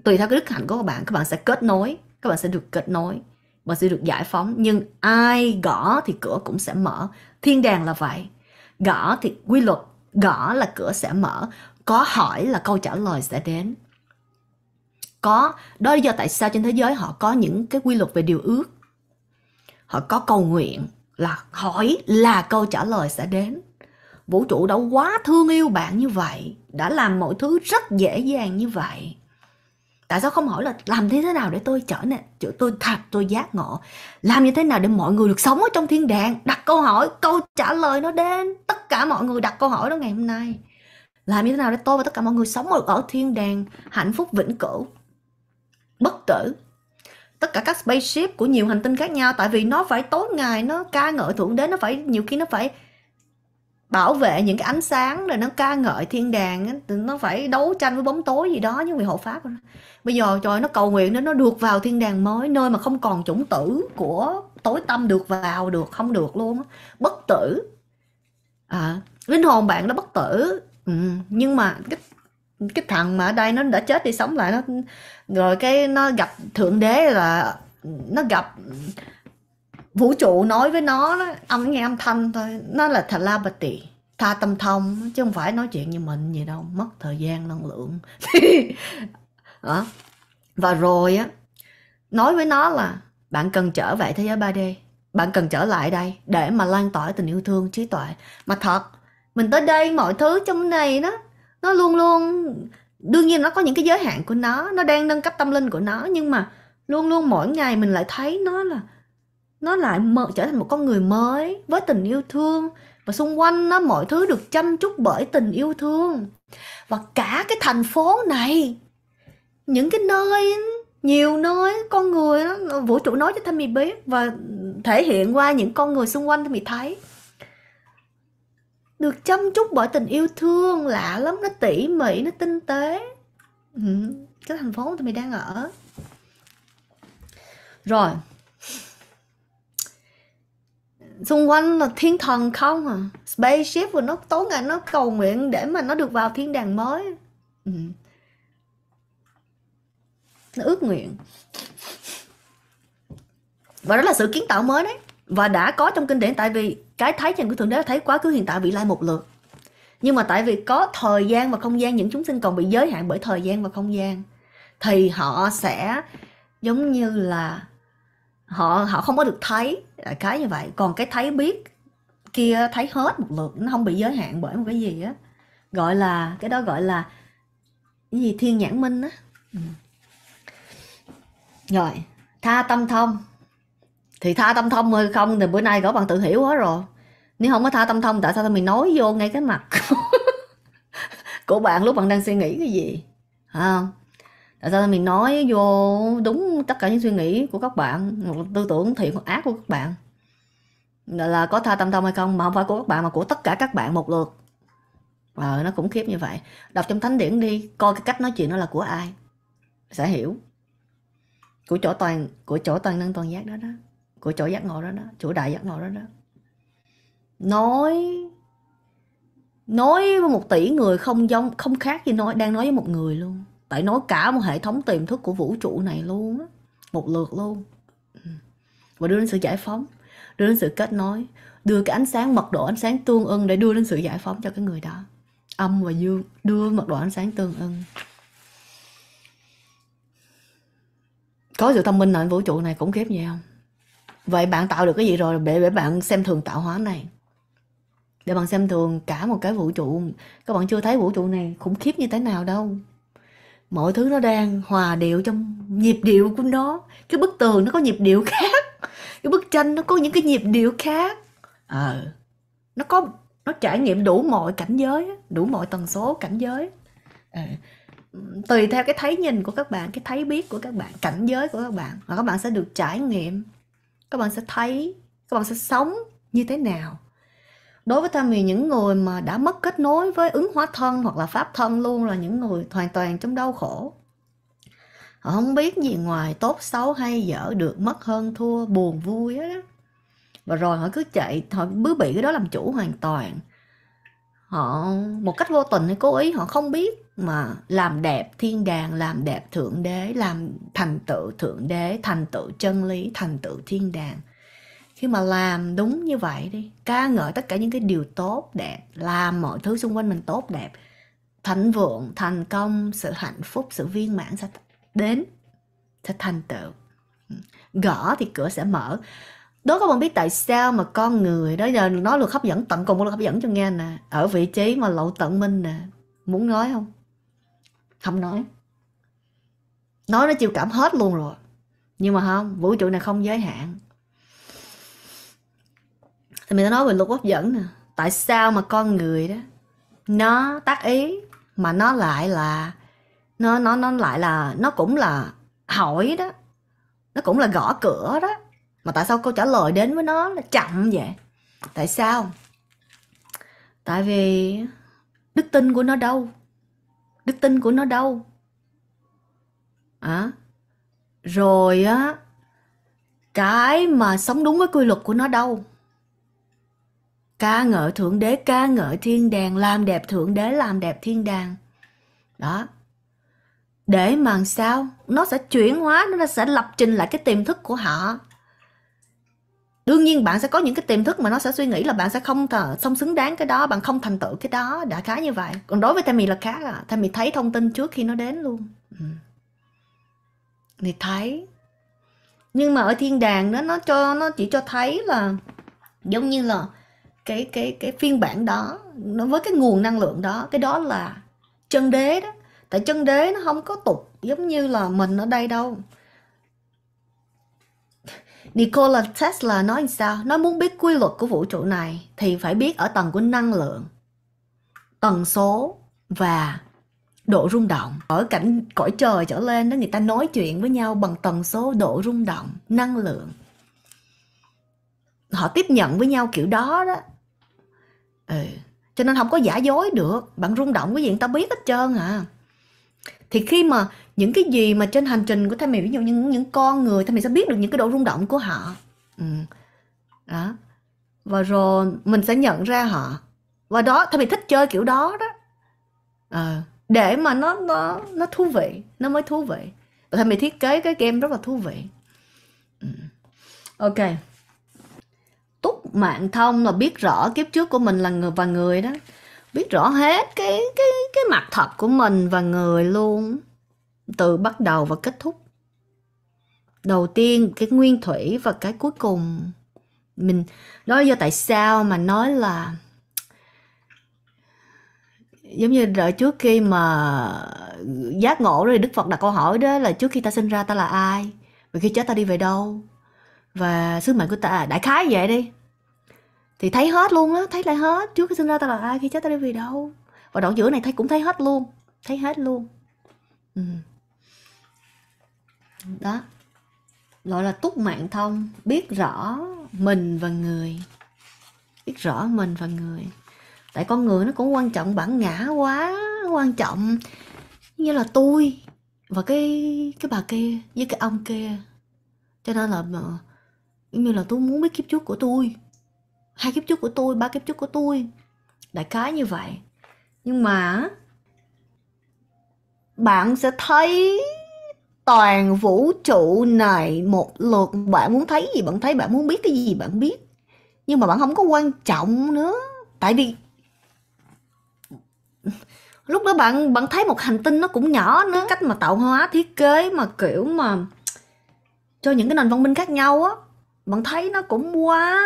tùy theo cái đức hạnh của các bạn các bạn sẽ kết nối các bạn sẽ được kết nối và sẽ được giải phóng nhưng ai gõ thì cửa cũng sẽ mở thiên đàng là vậy gõ thì quy luật gõ là cửa sẽ mở có hỏi là câu trả lời sẽ đến có đó là do tại sao trên thế giới họ có những cái quy luật về điều ước họ có cầu nguyện là hỏi là câu trả lời sẽ đến vũ trụ đã quá thương yêu bạn như vậy đã làm mọi thứ rất dễ dàng như vậy tại sao không hỏi là làm thế nào để tôi trở nên chữ tôi thật tôi giác ngộ làm như thế nào để mọi người được sống ở trong thiên đàng đặt câu hỏi câu trả lời nó đến tất cả mọi người đặt câu hỏi đó ngày hôm nay làm như thế nào để tôi và tất cả mọi người sống được ở thiên đàng hạnh phúc vĩnh cửu bất tử tất cả các spaceship của nhiều hành tinh khác nhau tại vì nó phải tối ngày nó ca ngợi thượng đế nó phải nhiều khi nó phải bảo vệ những cái ánh sáng rồi nó ca ngợi thiên đàng nó phải đấu tranh với bóng tối gì đó như người hộ pháp bây giờ trời nó cầu nguyện nên nó được vào thiên đàng mới nơi mà không còn chủng tử của tối tâm được vào được không được luôn bất tử à, linh hồn bạn nó bất tử ừ, nhưng mà cái cái thằng mà ở đây nó đã chết đi sống lại nó rồi cái nó gặp thượng đế là nó gặp vũ trụ nói với nó, âm nghe âm thanh thôi nó là thà la bà tỳ tha tâm thông chứ không phải nói chuyện như mình gì đâu mất thời gian năng lượng đó. Ờ. và rồi á nói với nó là bạn cần trở về thế giới 3D bạn cần trở lại đây để mà lan tỏa tình yêu thương trí tuệ mà thật mình tới đây mọi thứ trong này đó nó luôn luôn đương nhiên nó có những cái giới hạn của nó nó đang nâng cấp tâm linh của nó nhưng mà luôn luôn mỗi ngày mình lại thấy nó là nó lại mở, trở thành một con người mới với tình yêu thương và xung quanh nó mọi thứ được chăm chút bởi tình yêu thương và cả cái thành phố này những cái nơi nhiều nơi con người đó, vũ trụ nói cho thami biết và thể hiện qua những con người xung quanh thami thấy được chăm chút bởi tình yêu thương lạ lắm nó tỉ mỉ nó tinh tế ừ, cái thành phố mà tụi mày đang ở rồi xung quanh là thiên thần không à spaceship và nó tối ngày nó cầu nguyện để mà nó được vào thiên đàng mới ừ. nó ước nguyện và đó là sự kiến tạo mới đấy và đã có trong kinh điển tại vì cái thấy trần của thượng đế là thấy quá khứ hiện tại vị lai một lượt nhưng mà tại vì có thời gian và không gian những chúng sinh còn bị giới hạn bởi thời gian và không gian thì họ sẽ giống như là họ họ không có được thấy cái như vậy còn cái thấy biết kia thấy hết một lượt nó không bị giới hạn bởi một cái gì á gọi là cái đó gọi là cái gì thiên nhãn minh á ừ. rồi tha tâm thông thì tha tâm thông hay không thì bữa nay các bạn tự hiểu quá rồi nếu không có tha tâm thông tại sao mình nói vô ngay cái mặt của bạn lúc bạn đang suy nghĩ cái gì à, tại sao mình nói vô đúng tất cả những suy nghĩ của các bạn tư tưởng thiện hoặc ác của các bạn là có tha tâm thông hay không mà không phải của các bạn mà của tất cả các bạn một lượt ờ à, nó khủng khiếp như vậy đọc trong thánh điển đi coi cái cách nói chuyện nó là của ai sẽ hiểu của chỗ toàn của chỗ toàn năng toàn giác đó đó của chỗ giác ngộ đó đó chỗ đại giác ngộ đó đó nói nói với một tỷ người không giống không khác gì nói đang nói với một người luôn tại nói cả một hệ thống tiềm thức của vũ trụ này luôn á một lượt luôn ừ. và đưa đến sự giải phóng đưa đến sự kết nối đưa cái ánh sáng mật độ ánh sáng tương ưng để đưa đến sự giải phóng cho cái người đó âm và dương đưa mật độ ánh sáng tương ưng có sự thông minh ở vũ trụ này cũng khiếp vậy không vậy bạn tạo được cái gì rồi để, để bạn xem thường tạo hóa này để bạn xem thường cả một cái vũ trụ các bạn chưa thấy vũ trụ này khủng khiếp như thế nào đâu mọi thứ nó đang hòa điệu trong nhịp điệu của nó cái bức tường nó có nhịp điệu khác cái bức tranh nó có những cái nhịp điệu khác ờ à, nó có nó trải nghiệm đủ mọi cảnh giới đủ mọi tần số cảnh giới à, tùy theo cái thấy nhìn của các bạn cái thấy biết của các bạn cảnh giới của các bạn và các bạn sẽ được trải nghiệm các bạn sẽ thấy các bạn sẽ sống như thế nào đối với tam huyền những người mà đã mất kết nối với ứng hóa thân hoặc là pháp thân luôn là những người hoàn toàn trong đau khổ họ không biết gì ngoài tốt xấu hay dở được mất hơn thua buồn vui đó và rồi họ cứ chạy họ cứ bị cái đó làm chủ hoàn toàn họ một cách vô tình hay cố ý họ không biết mà làm đẹp thiên đàng làm đẹp thượng đế làm thành tựu thượng đế thành tựu chân lý thành tựu thiên đàng khi mà làm đúng như vậy đi ca ngợi tất cả những cái điều tốt đẹp làm mọi thứ xung quanh mình tốt đẹp thành vượng thành công sự hạnh phúc sự viên mãn sẽ đến sẽ thành tựu gõ thì cửa sẽ mở đố các bạn biết tại sao mà con người đó giờ nói luật hấp dẫn tận cùng luật hấp dẫn cho nghe nè ở vị trí mà lậu tận minh nè muốn nói không không nói nói nó chịu cảm hết luôn rồi nhưng mà không vũ trụ này không giới hạn thì mình đã nói về luật hấp dẫn nè tại sao mà con người đó nó tác ý mà nó lại là nó nó nó lại là nó cũng là hỏi đó nó cũng là gõ cửa đó mà tại sao câu trả lời đến với nó là chậm vậy tại sao tại vì đức tin của nó đâu đức tin của nó đâu à, rồi á cái mà sống đúng với quy luật của nó đâu ca ngợi thượng đế ca ngợi thiên đàng làm đẹp thượng đế làm đẹp thiên đàng đó để mà sao nó sẽ chuyển hóa nó sẽ lập trình lại cái tiềm thức của họ đương nhiên bạn sẽ có những cái tiềm thức mà nó sẽ suy nghĩ là bạn sẽ không thờ không xứng đáng cái đó bạn không thành tựu cái đó đã khá như vậy còn đối với Tammy là khác à Tammy thấy thông tin trước khi nó đến luôn ừ. thì thấy nhưng mà ở thiên đàng đó nó cho nó chỉ cho thấy là giống như là cái cái cái phiên bản đó nó với cái nguồn năng lượng đó cái đó là chân đế đó tại chân đế nó không có tục giống như là mình ở đây đâu Nikola Tesla nói sao? Nó muốn biết quy luật của vũ trụ này thì phải biết ở tầng của năng lượng, tần số và độ rung động. Ở cảnh cõi trời trở lên đó người ta nói chuyện với nhau bằng tần số độ rung động, năng lượng. Họ tiếp nhận với nhau kiểu đó đó. Ừ. Cho nên không có giả dối được. Bạn rung động cái gì người ta biết hết trơn à thì khi mà những cái gì mà trên hành trình của Thanh Mỹ ví dụ như những, những con người Thanh Mỹ sẽ biết được những cái độ rung động của họ ừ. đó và rồi mình sẽ nhận ra họ và đó Thanh Mỹ thích chơi kiểu đó đó à, để mà nó nó nó thú vị nó mới thú vị và Thanh Mỹ thiết kế cái game rất là thú vị ừ. ok túc mạng thông là biết rõ kiếp trước của mình là người và người đó biết rõ hết cái cái cái mặt thật của mình và người luôn từ bắt đầu và kết thúc đầu tiên cái nguyên thủy và cái cuối cùng mình đó là do tại sao mà nói là giống như đợi trước khi mà giác ngộ rồi đức phật đặt câu hỏi đó là trước khi ta sinh ra ta là ai và khi chết ta đi về đâu và sứ mệnh của ta đại khái vậy đi thì thấy hết luôn á thấy lại hết trước khi sinh ra ta là ai khi chết ta đi về đâu và đoạn giữa này thấy cũng thấy hết luôn thấy hết luôn ừ. đó gọi là túc mạng thông biết rõ mình và người biết rõ mình và người tại con người nó cũng quan trọng bản ngã quá quan trọng như là tôi và cái cái bà kia với cái ông kia cho nên là ờ, giống như là tôi muốn biết kiếp trước của tôi hai kiếp trước của tôi ba kiếp trước của tôi đại khái như vậy nhưng mà bạn sẽ thấy toàn vũ trụ này một lượt bạn muốn thấy gì bạn thấy bạn muốn biết cái gì bạn biết nhưng mà bạn không có quan trọng nữa tại vì lúc đó bạn bạn thấy một hành tinh nó cũng nhỏ nữa cách mà tạo hóa thiết kế mà kiểu mà cho những cái nền văn minh khác nhau á bạn thấy nó cũng quá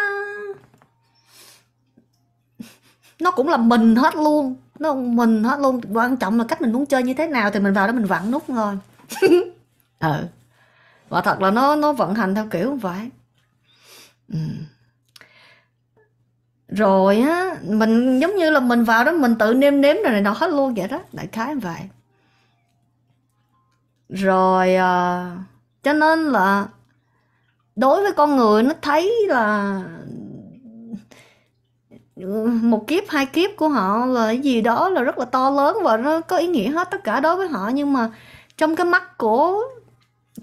nó cũng là mình hết luôn nó mình hết luôn quan trọng là cách mình muốn chơi như thế nào thì mình vào đó mình vặn nút thôi ừ quả thật là nó nó vận hành theo kiểu không phải. ừ. rồi á mình giống như là mình vào đó mình tự nêm nếm rồi này nó hết luôn vậy đó đại khái vậy rồi à, cho nên là đối với con người nó thấy là một kiếp hai kiếp của họ là cái gì đó là rất là to lớn và nó có ý nghĩa hết tất cả đối với họ nhưng mà trong cái mắt của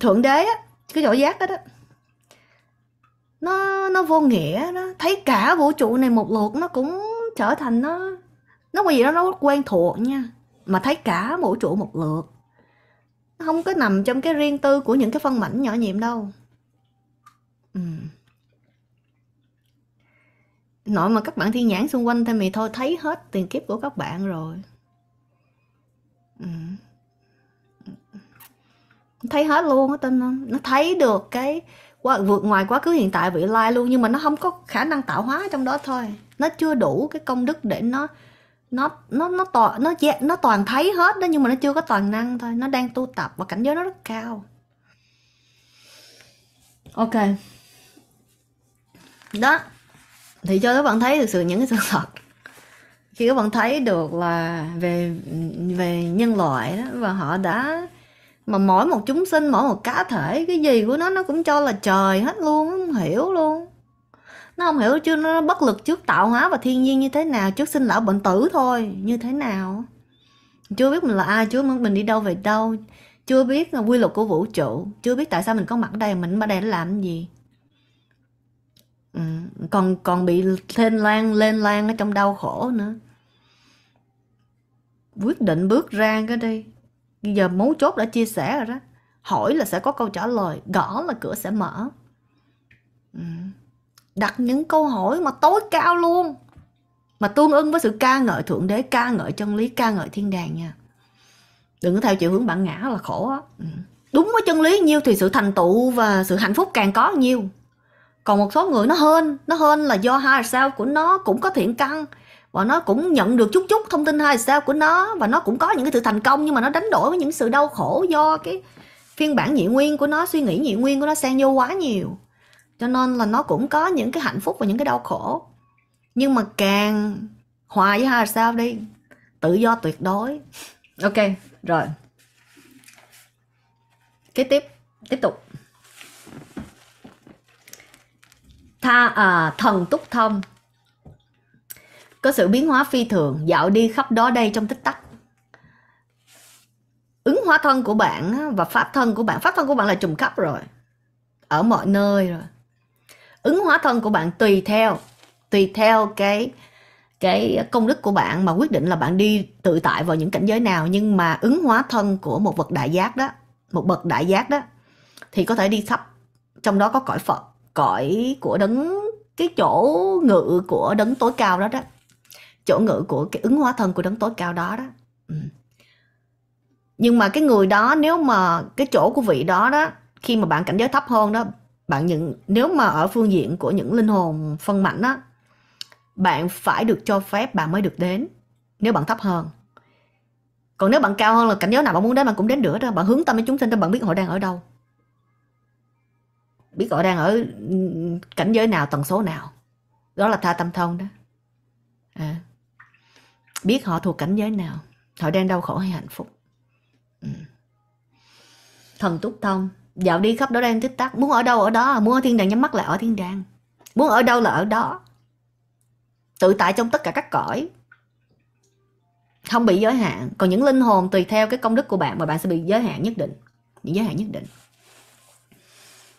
thượng đế á, cái chỗ giác đó, đó nó nó vô nghĩa đó thấy cả vũ trụ này một lượt nó cũng trở thành nó nó có gì đó nó quen thuộc nha mà thấy cả vũ trụ một lượt nó không có nằm trong cái riêng tư của những cái phân mảnh nhỏ nhiệm đâu ừ nội mà các bạn thiên nhãn xung quanh thì mày thôi thấy hết tiền kiếp của các bạn rồi ừ. thấy hết luôn á tin không nó thấy được cái qua vượt ngoài quá khứ hiện tại vị lai luôn nhưng mà nó không có khả năng tạo hóa trong đó thôi nó chưa đủ cái công đức để nó nó nó nó toàn nó nó toàn thấy hết đó nhưng mà nó chưa có toàn năng thôi nó đang tu tập và cảnh giới nó rất cao ok đó thì cho các bạn thấy thực sự những cái sự thật khi các bạn thấy được là về về nhân loại đó và họ đã mà mỗi một chúng sinh mỗi một cá thể cái gì của nó nó cũng cho là trời hết luôn không hiểu luôn nó không hiểu chứ nó bất lực trước tạo hóa và thiên nhiên như thế nào trước sinh lão bệnh tử thôi như thế nào chưa biết mình là ai chưa biết mình đi đâu về đâu chưa biết quy luật của vũ trụ chưa biết tại sao mình có mặt ở đây mình ở đây để làm gì Ừ. còn còn bị lên lan lên lan ở trong đau khổ nữa quyết định bước ra cái đi bây giờ mấu chốt đã chia sẻ rồi đó hỏi là sẽ có câu trả lời gõ là cửa sẽ mở ừ. đặt những câu hỏi mà tối cao luôn mà tương ứng với sự ca ngợi thượng đế ca ngợi chân lý ca ngợi thiên đàng nha đừng có theo chiều hướng bản ngã là khổ á ừ. đúng với chân lý nhiêu thì sự thành tựu và sự hạnh phúc càng có nhiêu còn một số người nó hơn nó hơn là do hai sao của nó cũng có thiện căn và nó cũng nhận được chút chút thông tin hai sao của nó và nó cũng có những cái sự thành công nhưng mà nó đánh đổi với những sự đau khổ do cái phiên bản nhị nguyên của nó suy nghĩ nhị nguyên của nó sang vô quá nhiều cho nên là nó cũng có những cái hạnh phúc và những cái đau khổ nhưng mà càng hòa với hai sao đi tự do tuyệt đối ok rồi kế tiếp tiếp tục tha à, thần túc thông có sự biến hóa phi thường dạo đi khắp đó đây trong tích tắc ứng hóa thân của bạn và pháp thân của bạn pháp thân của bạn là trùng khắp rồi ở mọi nơi rồi ứng hóa thân của bạn tùy theo tùy theo cái cái công đức của bạn mà quyết định là bạn đi tự tại vào những cảnh giới nào nhưng mà ứng hóa thân của một vật đại giác đó một bậc đại giác đó thì có thể đi khắp trong đó có cõi phật cõi của đấng cái chỗ ngự của đấng tối cao đó đó chỗ ngự của cái ứng hóa thân của đấng tối cao đó đó ừ. nhưng mà cái người đó nếu mà cái chỗ của vị đó đó khi mà bạn cảnh giới thấp hơn đó bạn những nếu mà ở phương diện của những linh hồn phân mảnh đó bạn phải được cho phép bạn mới được đến nếu bạn thấp hơn còn nếu bạn cao hơn là cảnh giới nào bạn muốn đến bạn cũng đến được đó bạn hướng tâm đến chúng sinh đó bạn biết họ đang ở đâu biết họ đang ở ừ, cảnh giới nào tần số nào đó là tha tâm thông đó à. biết họ thuộc cảnh giới nào họ đang đau khổ hay hạnh phúc ừ. thần túc thông dạo đi khắp đó đang tích tắc muốn ở đâu ở đó muốn ở thiên đàng nhắm mắt là ở thiên đàng muốn ở đâu là ở đó tự tại trong tất cả các cõi không bị giới hạn còn những linh hồn tùy theo cái công đức của bạn mà bạn sẽ bị giới hạn nhất định những giới hạn nhất định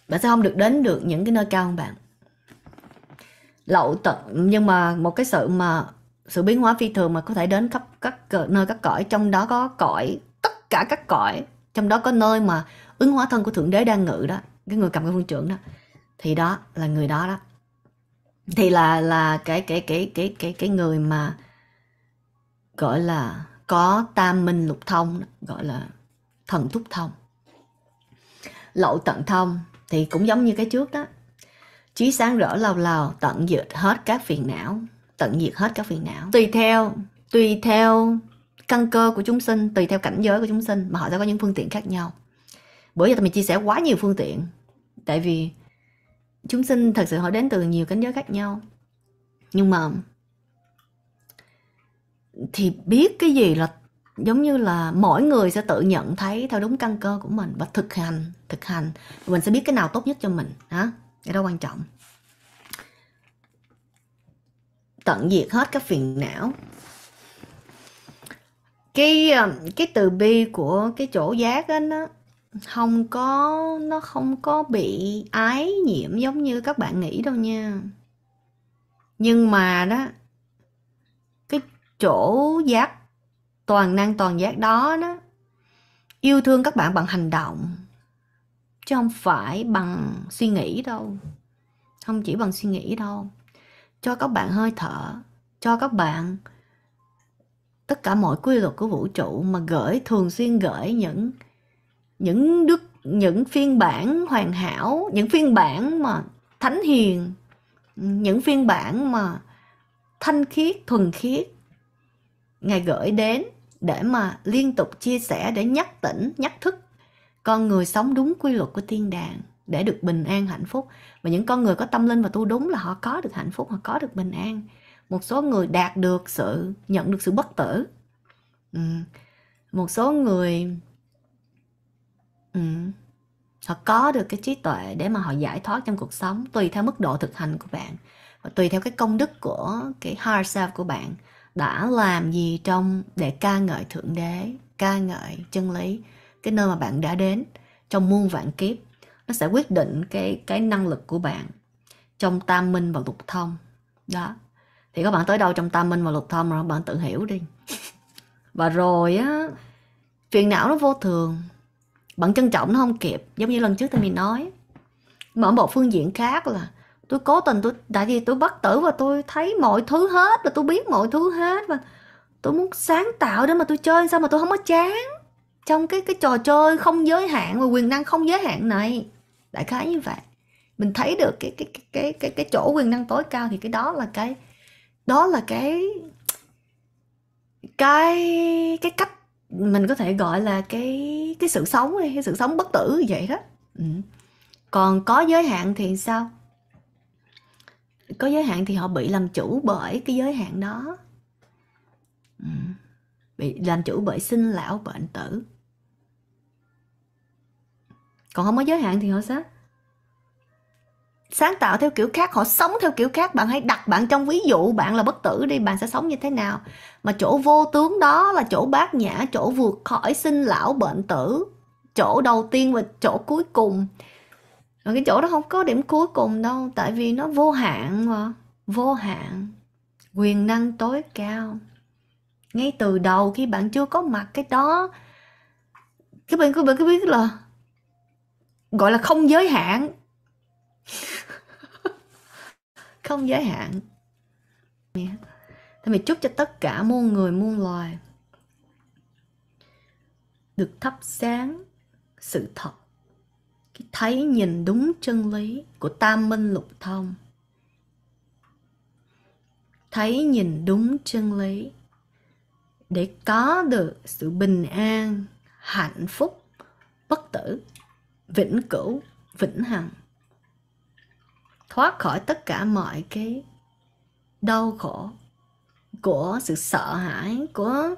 bạn sẽ không được đến được những cái nơi cao không bạn lậu tận nhưng mà một cái sự mà sự biến hóa phi thường mà có thể đến khắp các, nơi các cõi trong đó có cõi tất cả các cõi trong đó có nơi mà ứng hóa thân của thượng đế đang ngự đó cái người cầm cái phương trưởng đó thì đó là người đó đó thì là là cái cái cái cái cái cái người mà gọi là có tam minh lục thông gọi là thần thúc thông lậu tận thông thì cũng giống như cái trước đó trí sáng rỡ lầu lầu tận diệt hết các phiền não tận diệt hết các phiền não tùy theo tùy theo căn cơ của chúng sinh tùy theo cảnh giới của chúng sinh mà họ sẽ có những phương tiện khác nhau bữa giờ mình chia sẻ quá nhiều phương tiện tại vì chúng sinh thật sự họ đến từ nhiều cảnh giới khác nhau nhưng mà thì biết cái gì là giống như là mỗi người sẽ tự nhận thấy theo đúng căn cơ của mình và thực hành thực hành mình sẽ biết cái nào tốt nhất cho mình đó cái đó quan trọng tận diệt hết các phiền não cái ờ, cái từ bi của cái chỗ giác á nó không có nó không có bị ái nhiễm giống như các bạn nghĩ đâu nha nhưng mà đó cái chỗ giác toàn năng toàn giác đó đó yêu thương các bạn bằng hành động chứ không phải bằng suy nghĩ đâu không chỉ bằng suy nghĩ đâu cho các bạn hơi thở cho các bạn tất cả mọi quy luật của vũ trụ mà gửi thường xuyên gửi những những đức những phiên bản hoàn hảo những phiên bản mà thánh hiền những phiên bản mà thanh khiết thuần khiết ngài gửi đến để mà liên tục chia sẻ để nhắc tỉnh nhắc thức con người sống đúng quy luật của thiên đàng để được bình an hạnh phúc và những con người có tâm linh và tu đúng là họ có được hạnh phúc họ có được bình an một số người đạt được sự nhận được sự bất tử ừ. một số người ừ. họ có được cái trí tuệ để mà họ giải thoát trong cuộc sống tùy theo mức độ thực hành của bạn và tùy theo cái công đức của cái higher self của bạn đã làm gì trong để ca ngợi thượng đế ca ngợi chân lý cái nơi mà bạn đã đến trong muôn vạn kiếp nó sẽ quyết định cái cái năng lực của bạn trong tam minh và lục thông đó thì các bạn tới đâu trong tam minh và lục thông rồi bạn tự hiểu đi và rồi á phiền não nó vô thường bạn trân trọng nó không kịp giống như lần trước tôi mình nói mà ở một phương diện khác là tôi cố tình tôi tại vì tôi bất tử và tôi thấy mọi thứ hết và tôi biết mọi thứ hết và tôi muốn sáng tạo để mà tôi chơi sao mà tôi không có chán trong cái cái trò chơi không giới hạn và quyền năng không giới hạn này đại khái như vậy mình thấy được cái cái cái cái cái, cái chỗ quyền năng tối cao thì cái đó là cái đó là cái cái cái cách mình có thể gọi là cái cái sự sống đi cái sự sống bất tử vậy đó ừ. còn có giới hạn thì sao có giới hạn thì họ bị làm chủ bởi cái giới hạn đó ừ. bị làm chủ bởi sinh lão bệnh tử còn không có giới hạn thì họ sẽ sáng tạo theo kiểu khác họ sống theo kiểu khác bạn hãy đặt bạn trong ví dụ bạn là bất tử đi bạn sẽ sống như thế nào mà chỗ vô tướng đó là chỗ bát nhã chỗ vượt khỏi sinh lão bệnh tử chỗ đầu tiên và chỗ cuối cùng và cái chỗ đó không có điểm cuối cùng đâu tại vì nó vô hạn mà vô hạn quyền năng tối cao ngay từ đầu khi bạn chưa có mặt cái đó các bạn các bạn cứ biết là gọi là không giới hạn không giới hạn thì mình chúc cho tất cả muôn người muôn loài được thắp sáng sự thật cái thấy nhìn đúng chân lý của tam minh lục thông thấy nhìn đúng chân lý để có được sự bình an hạnh phúc bất tử vĩnh cửu vĩnh hằng thoát khỏi tất cả mọi cái đau khổ của sự sợ hãi của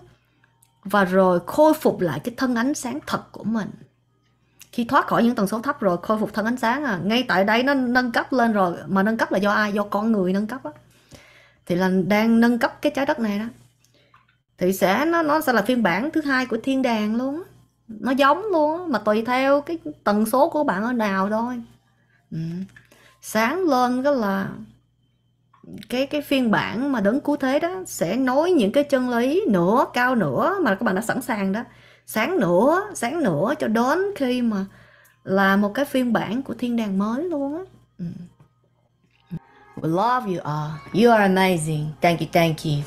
và rồi khôi phục lại cái thân ánh sáng thật của mình khi thoát khỏi những tần số thấp rồi khôi phục thân ánh sáng à ngay tại đây nó nâng cấp lên rồi mà nâng cấp là do ai do con người nâng cấp á thì là đang nâng cấp cái trái đất này đó thì sẽ nó nó sẽ là phiên bản thứ hai của thiên đàng luôn nó giống luôn mà tùy theo cái tần số của bạn ở nào thôi ừ. sáng lên cái là cái cái phiên bản mà đấng cứu thế đó sẽ nói những cái chân lý nữa cao nữa mà các bạn đã sẵn sàng đó sáng nữa sáng nữa cho đến khi mà là một cái phiên bản của thiên đàng mới luôn á ừ. We love you all. Uh, you are amazing. Thank you, thank you.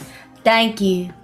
Thank you.